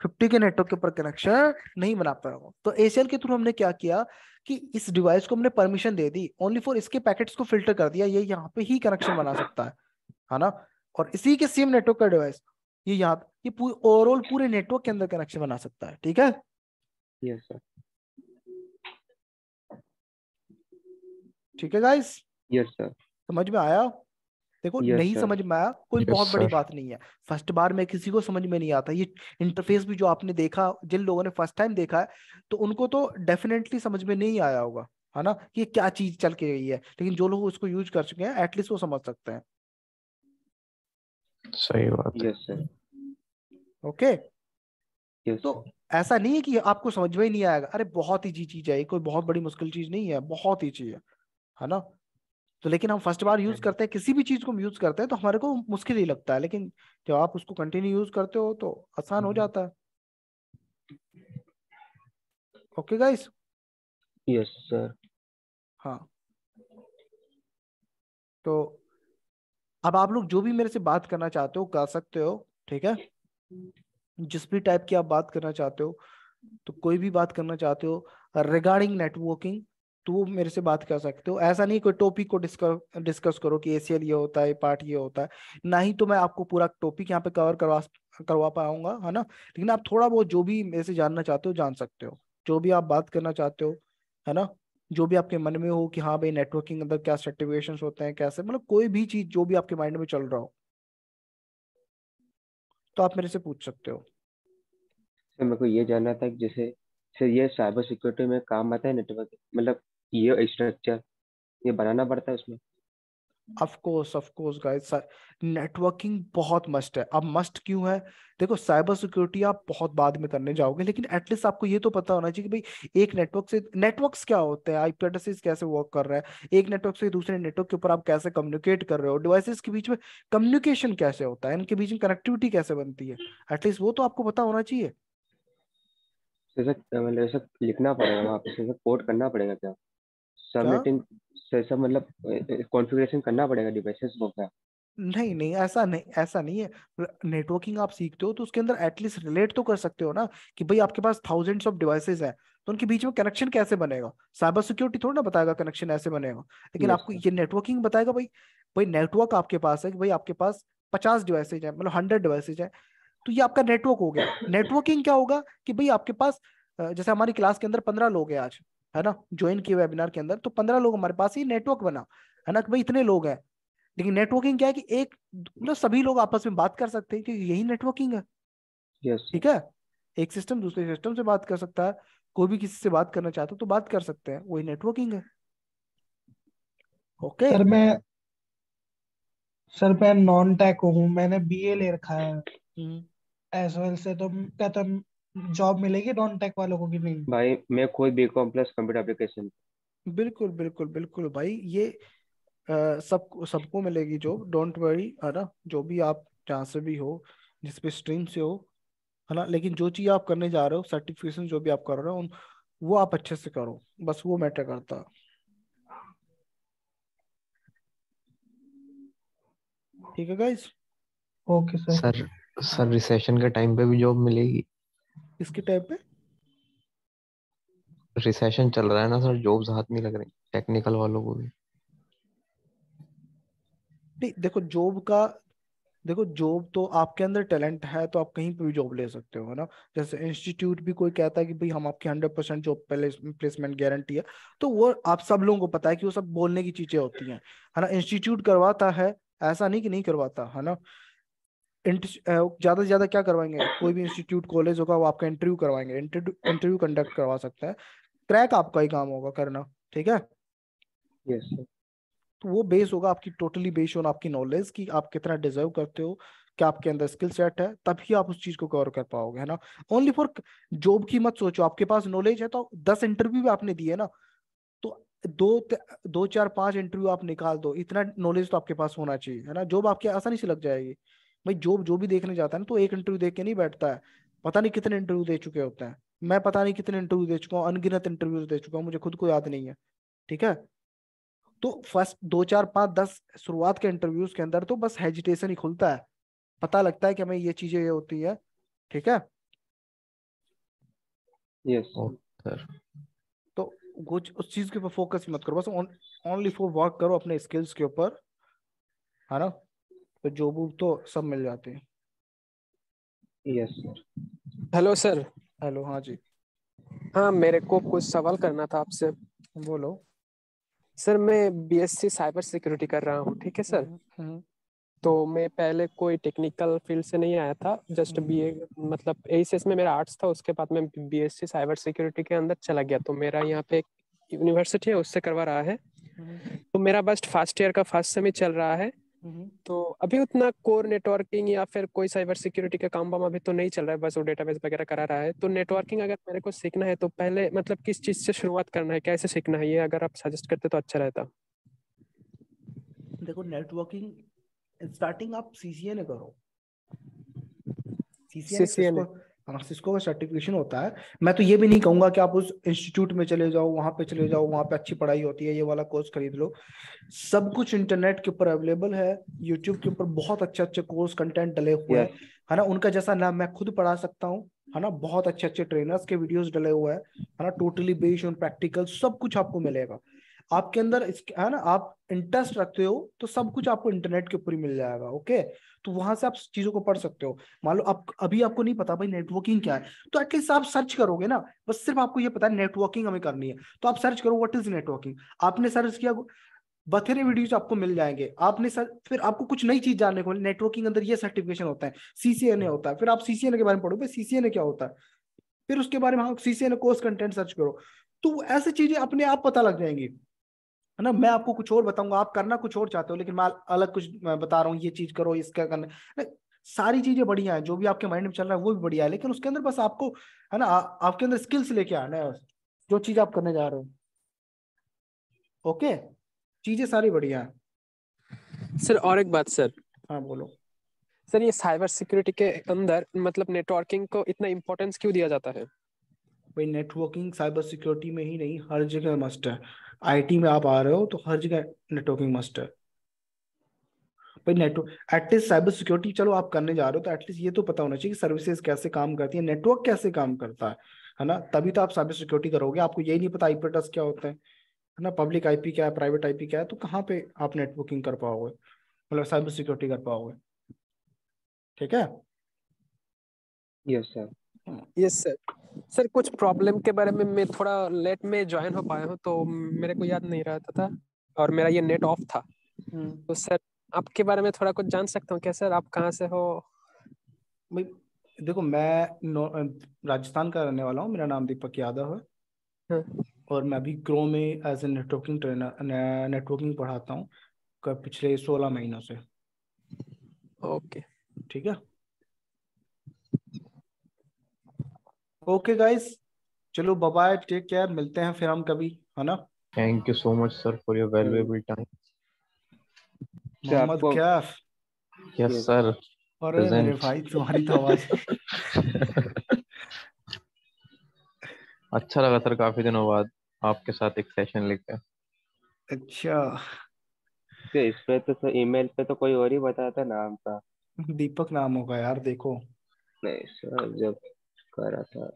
फिफ्टी के नेटवर्क के ऊपर कनेक्शन नहीं बना पाएगा तो एसीएल के थ्रू हमने क्या किया कि इस डिवाइस को हमने परमिशन दे दी ओनली फॉर इसके पैकेट्स को फिल्टर कर दिया ये यहाँ पे ही कनेक्शन बना सकता है है ना और इसी के सेम नेटवर्क का डिवाइस ये यहाँ ये ओवरऑल पूरे नेटवर्क के अंदर कनेक्शन बना सकता है ठीक है यस सर ठीक है गाइस यस सर समझ में आया देखो yes, नहीं sir. समझ में आया कोई yes, बहुत sir. बड़ी बात नहीं है फर्स्ट बार में किसी को समझ में नहीं आता ये इंटरफेस भी जो आपने देखा जिन लोगों ने फर्स्ट टाइम देखा है तो उनको तो डेफिनेटली समझ में नहीं आया होगा है ना ये क्या चीज चल के गई है लेकिन जो लोग उसको यूज कर चुके हैं एटलीस्ट वो समझ सकते हैं सही बात ओके yes, तो ऐसा नहीं है कि आपको समझ में ही नहीं आएगा अरे बहुत ईजी चीज है कोई बहुत बड़ी मुश्किल चीज नहीं है बहुत चीज है है ना तो लेकिन हम फर्स्ट बार यूज हाँ करते हैं किसी भी चीज को हम यूज करते हैं तो हमारे को मुश्किल ही लगता है लेकिन जब आप उसको कंटिन्यू यूज करते हो तो आसान हो हाँ जाता है ओके गाइस यस सर हाँ तो अब आप लोग जो भी मेरे से बात करना चाहते हो कर सकते हो ठीक है जिस भी टाइप की आप बात करना चाहते हो तो कोई भी बात करना चाहते हो रिगार्डिंग नेटवर्किंग तो वो मेरे से बात कर सकते हो ऐसा नहीं कोई टॉपिक को डिस्कस डिस्कस करो कि एसीएल ये होता है पार्ट ये होता है ना ही तो मैं आपको पूरा टॉपिक यहाँ पे कवर करवा करवा पाऊंगा है ना लेकिन आप थोड़ा बहुत जो भी मेरे से जानना चाहते हो जान सकते हो जो भी आप बात करना चाहते हो है ना जो भी आपके मन में हो कि हाँ भाई नेटवर्किंग अंदर क्या सर्टिफिकेशन होते हैं कैसे मतलब कोई भी चीज जो भी आपके माइंड में चल रहा हो तो आप मेरे से पूछ सकते हो सर मेरे को ये जानना था कि जैसे सर ये साइबर सिक्योरिटी में काम आता है नेटवर्क मतलब ये स्ट्रक्चर ये बनाना पड़ता है उसमें ऑफकोर्स ऑफकोर्स ऑफ नेटवर्किंग बहुत मस्ट है अब मस्ट क्यों है देखो साइबर सिक्योरिटी आप बहुत बाद में करने जाओगे लेकिन एटलीस्ट आपको ये तो पता होना चाहिए कि भाई एक नेटवर्क से नेटवर्क्स क्या होते हैं आईपी एड्रेसेस कैसे वर्क कर रहे हैं एक नेटवर्क से दूसरे नेटवर्क के ऊपर आप कैसे कम्युनिकेट कर रहे हो डिवाइसेस के बीच में कम्युनिकेशन कैसे होता है इनके बीच में कनेक्टिविटी कैसे बनती है एटलीस्ट वो तो आपको पता होना चाहिए लिखना पड़ेगा कोड करना पड़ेगा क्या सबनेटिंग ऐसा मतलब कॉन्फ़िगरेशन करना पड़ेगा डिवाइसेस को क्या नहीं नहीं ऐसा नहीं ऐसा नहीं है नेटवर्किंग आप सीखते हो तो उसके अंदर एटलीस्ट रिलेट तो कर सकते हो ना कि भाई आपके पास थाउजेंड्स ऑफ डिवाइसेस है तो उनके बीच में कनेक्शन कैसे बनेगा साइबर सिक्योरिटी थोड़ा ना बताएगा कनेक्शन ऐसे बनेगा लेकिन आपको ये नेटवर्किंग बताएगा भाई भाई नेटवर्क आपके पास है कि भाई आपके पास पचास डिवाइसेज है मतलब हंड्रेड डिवाइसेज है तो ये आपका नेटवर्क हो गया नेटवर्किंग क्या होगा कि भाई आपके पास जैसे हमारी क्लास के अंदर पंद्रह लोग हैं आज है ना ज्वाइन किए वेबिनार के अंदर तो पंद्रह लोग हमारे पास ही नेटवर्क बना है ना कि भाई इतने लोग हैं लेकिन नेटवर्किंग क्या है कि एक मतलब सभी लोग आपस में बात कर सकते हैं क्योंकि यही नेटवर्किंग है yes. ठीक है एक सिस्टम दूसरे सिस्टम से बात कर सकता है कोई भी किसी से बात करना चाहता तो बात कर सकते हैं वही नेटवर्किंग है ओके सर मैं सर मैं नॉन टेक हूँ मैंने बीए ले रखा है एस हम्म। वेल से तो कहते जॉब मिलेगी नॉन टेक वालों को कि नहीं भाई मैं खुद बीकॉम प्लस कंप्यूटर एप्लीकेशन बिल्कुल बिल्कुल बिल्कुल भाई ये आ, सब सबको मिलेगी जॉब डोंट वरी है ना जो भी आप जहाँ से भी हो जिस भी स्ट्रीम से हो है ना लेकिन जो चीज़ आप करने जा रहे हो सर्टिफिकेशन जो भी आप कर रहे हो वो आप अच्छे से करो बस वो मैटर करता ठीक है guys okay sir sir sir recession के टाइम पे भी जॉब मिलेगी इसके टाइम पे रिसेशन चल रहा है ना सर जॉब्स हाथ नहीं लग रहे टेक्निकल वालों को भी नहीं देखो जॉब का देखो जॉब तो आपके अंदर टैलेंट है तो आप कहीं पे भी जॉब ले सकते हो ना जैसे इंस्टीट्यूट भी कोई कहता है कि भाई हम आपकी hundred percent job placement guarantee है तो वो आप सब लोगों को पता है कि वो सब बोलने की चीजें होती हैं है ना इंस्टीट्यूट करवाता है ऐसा नहीं कि नहीं करवाता है ना ज़्यादा से ज़्यादा क्या करवाएंगे कोई भी इंस्टीट्यूट कॉलेज होगा वो आपका इंटरव्यू करवाएंगे इंटरव्यू कंडक्ट करवा सकता है क्रैक आपका ही काम होगा करना ठीक है yes, तो वो बेस होगा आपकी टोटली बेस ऑन आपकी नॉलेज की आप कितना डिजर्व करते हो क्या आपके अंदर स्किल सेट है तभी आप उस चीज को कवर कर पाओगे है ना ओनली फॉर जॉब की मत सोचो आपके पास नॉलेज है तो दस इंटरव्यू भी आपने दिए ना तो दो दो चार पांच इंटरव्यू आप निकाल दो इतना नॉलेज तो आपके पास होना चाहिए है ना जॉब आपके आसानी से लग जाएगी भाई जो जो भी देखने जाता है ना तो एक इंटरव्यू देख के नहीं बैठता है पता नहीं कितने इंटरव्यू दे चुके होते हैं मैं पता नहीं कितने इंटरव्यू दे चुका हूँ अनगिनत इंटरव्यू दे चुका हूँ मुझे खुद को याद नहीं है ठीक है तो फर्स्ट दो चार पाँच दस शुरुआत के इंटरव्यूज के अंदर तो बस हेजिटेशन ही खुलता है पता लगता है कि हमें ये चीजें ये होती है ठीक है यस yes. तो कुछ उस चीज के ऊपर फोकस मत करो बस ओनली फॉर वर्क करो अपने स्किल्स के ऊपर है ना तो जॉब तो सब मिल जाते हैं yes sir hello sir hello हाँ जी हाँ मेरे को कुछ सवाल करना था आपसे बोलो सर मैं बीएससी साइबर सिक्योरिटी कर रहा हूँ ठीक है सर हम्म, हम्म। तो मैं पहले कोई टेक्निकल फील्ड से नहीं आया था जस्ट हम्म। बीए मतलब एसीएस में मेरा आर्ट्स था उसके बाद मैं बीएससी साइबर सिक्योरिटी के अंदर चला गया तो मेरा यहाँ पे एक यूनिवर्सिटी है उससे करवा रहा है तो मेरा बस फर्स्ट ईयर का फर्स्ट सेमी चल रहा है हम्म। तो अभी उतना कोर नेटवर्किंग या फिर कोई साइबर सिक्योरिटी का काम वाम अभी तो नहीं चल रहा है बस वो डेटाबेस वगैरह करा रहा है तो नेटवर्किंग अगर मेरे को सीखना है तो पहले मतलब किस चीज से शुरुआत करना है कैसे सीखना है ये अगर आप सजेस्ट करते तो अच्छा रहता देखो नेटवर्किंग स्टार्टिंग आप सीसीए ने करो सीसीए फ्रांसिस्को हाँ, का सर्टिफिकेशन होता है मैं तो ये भी नहीं कहूंगा कि आप उस इंस्टीट्यूट में चले जाओ वहां पे चले जाओ वहां पे अच्छी पढ़ाई होती है ये वाला कोर्स खरीद लो सब कुछ इंटरनेट के ऊपर अवेलेबल है यूट्यूब के ऊपर बहुत अच्छे अच्छे कोर्स कंटेंट डले हुए हैं है ना उनका जैसा ना मैं खुद पढ़ा सकता हूँ है ना बहुत अच्छे अच्छे ट्रेनर्स के वीडियोज डले हुए हैं है ना टोटली बेस्ड ऑन प्रैक्टिकल सब कुछ आपको मिलेगा आपके अंदर है ना आप इंटरेस्ट रखते हो तो सब कुछ आपको इंटरनेट के ऊपर ही मिल जाएगा ओके तो वहां से आप चीजों को पढ़ सकते हो मान लो आप अभी आपको नहीं पता भाई नेटवर्किंग क्या है तो एटलीस्ट आप सर्च करोगे ना बस सिर्फ आपको ये पता है नेटवर्किंग हमें करनी है तो आप सर्च करो व्हाट इज नेटवर्किंग आपने सर्च किया बथेरे वीडियो आपको मिल जाएंगे आपने सर फिर आपको कुछ नई चीज जानने को नेटवर्किंग अंदर ये सर्टिफिकेशन होता है सीसीएनए हाँ। होता है फिर आप सीसीएनए के बारे में पढ़ोगे सीसीएनए क्या होता है फिर उसके बारे में सीसीएनए कोर्स कंटेंट सर्च करो तो ऐसी चीजें अपने आप पता लग जाएंगी है ना मैं आपको कुछ और बताऊंगा आप करना कुछ और चाहते हो लेकिन मैं अलग कुछ बता रहा हूँ ये चीज करो इसका करना सारी चीजें बढ़िया है जो भी आपके माइंड में चल रहा है वो भी बढ़िया है लेकिन उसके अंदर बस आपको है ना आपके अंदर स्किल्स लेके आना है जो चीज आप करने जा रहे हो ओके चीजें सारी बढ़िया है सर और एक बात सर हाँ बोलो सर ये साइबर सिक्योरिटी के अंदर मतलब नेटवर्किंग को इतना इम्पोर्टेंस क्यों दिया जाता है भाई नेटवर्किंग साइबर सिक्योरिटी में ही नहीं हर जगह मस्ट है आईटी में आप आ रहे हो तो हर जगह नेटवर्किंग मस्ट है भाई नेटवर्क एटलीस्ट साइबर सिक्योरिटी चलो आप करने जा रहे हो तो एटलीस्ट ये तो पता होना चाहिए कि सर्विसेज कैसे काम करती है नेटवर्क कैसे काम करता है है ना तभी तो आप साइबर सिक्योरिटी करोगे आपको यही नहीं पता आईपी एड्रेस क्या होते हैं है ना पब्लिक आईपी क्या है प्राइवेट आईपी क्या है तो कहाँ पे आप नेटवर्किंग कर पाओगे मतलब साइबर सिक्योरिटी कर पाओगे ठीक है yes sir yes sir sir कुछ प्रॉब्लम के बारे में मैं थोड़ा लेट में ज्वाइन हो पाया हूँ तो मेरे को याद नहीं रहता था और मेरा ये नेट ऑफ था हम्म। तो सर आपके बारे में थोड़ा कुछ जान सकता हूँ क्या सर आप कहाँ से हो देखो मैं राजस्थान का रहने वाला हूँ मेरा नाम दीपक यादव है हाँ। और मैं अभी ग्रो में as a networking trainer networking पढ़ाता हूँ पिछले सोलह महीनों से ओके ठीक है ओके गाइस चलो बाय टेक केयर मिलते हैं फिर हम कभी है ना thank you so much sir for your valuable time Mohammad Kaif yes sir और मेरे भाई तुम्हारी तो आवाज अच्छा लगा सर काफी दिनों बाद आपके साथ एक सेशन लेकर अच्छा तो इस पे तो सर तो ईमेल पे तो कोई और ही बताया था नाम का दीपक नाम होगा यार देखो नहीं सर जब रहा था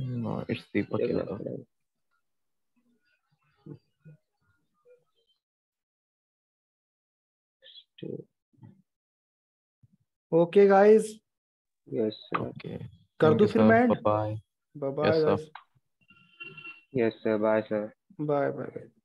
हाँ, it's Deepak Deepak Kedar. Okay guys yes okay कर दूं फिर मैं bye bye yes sir bye sir bye bye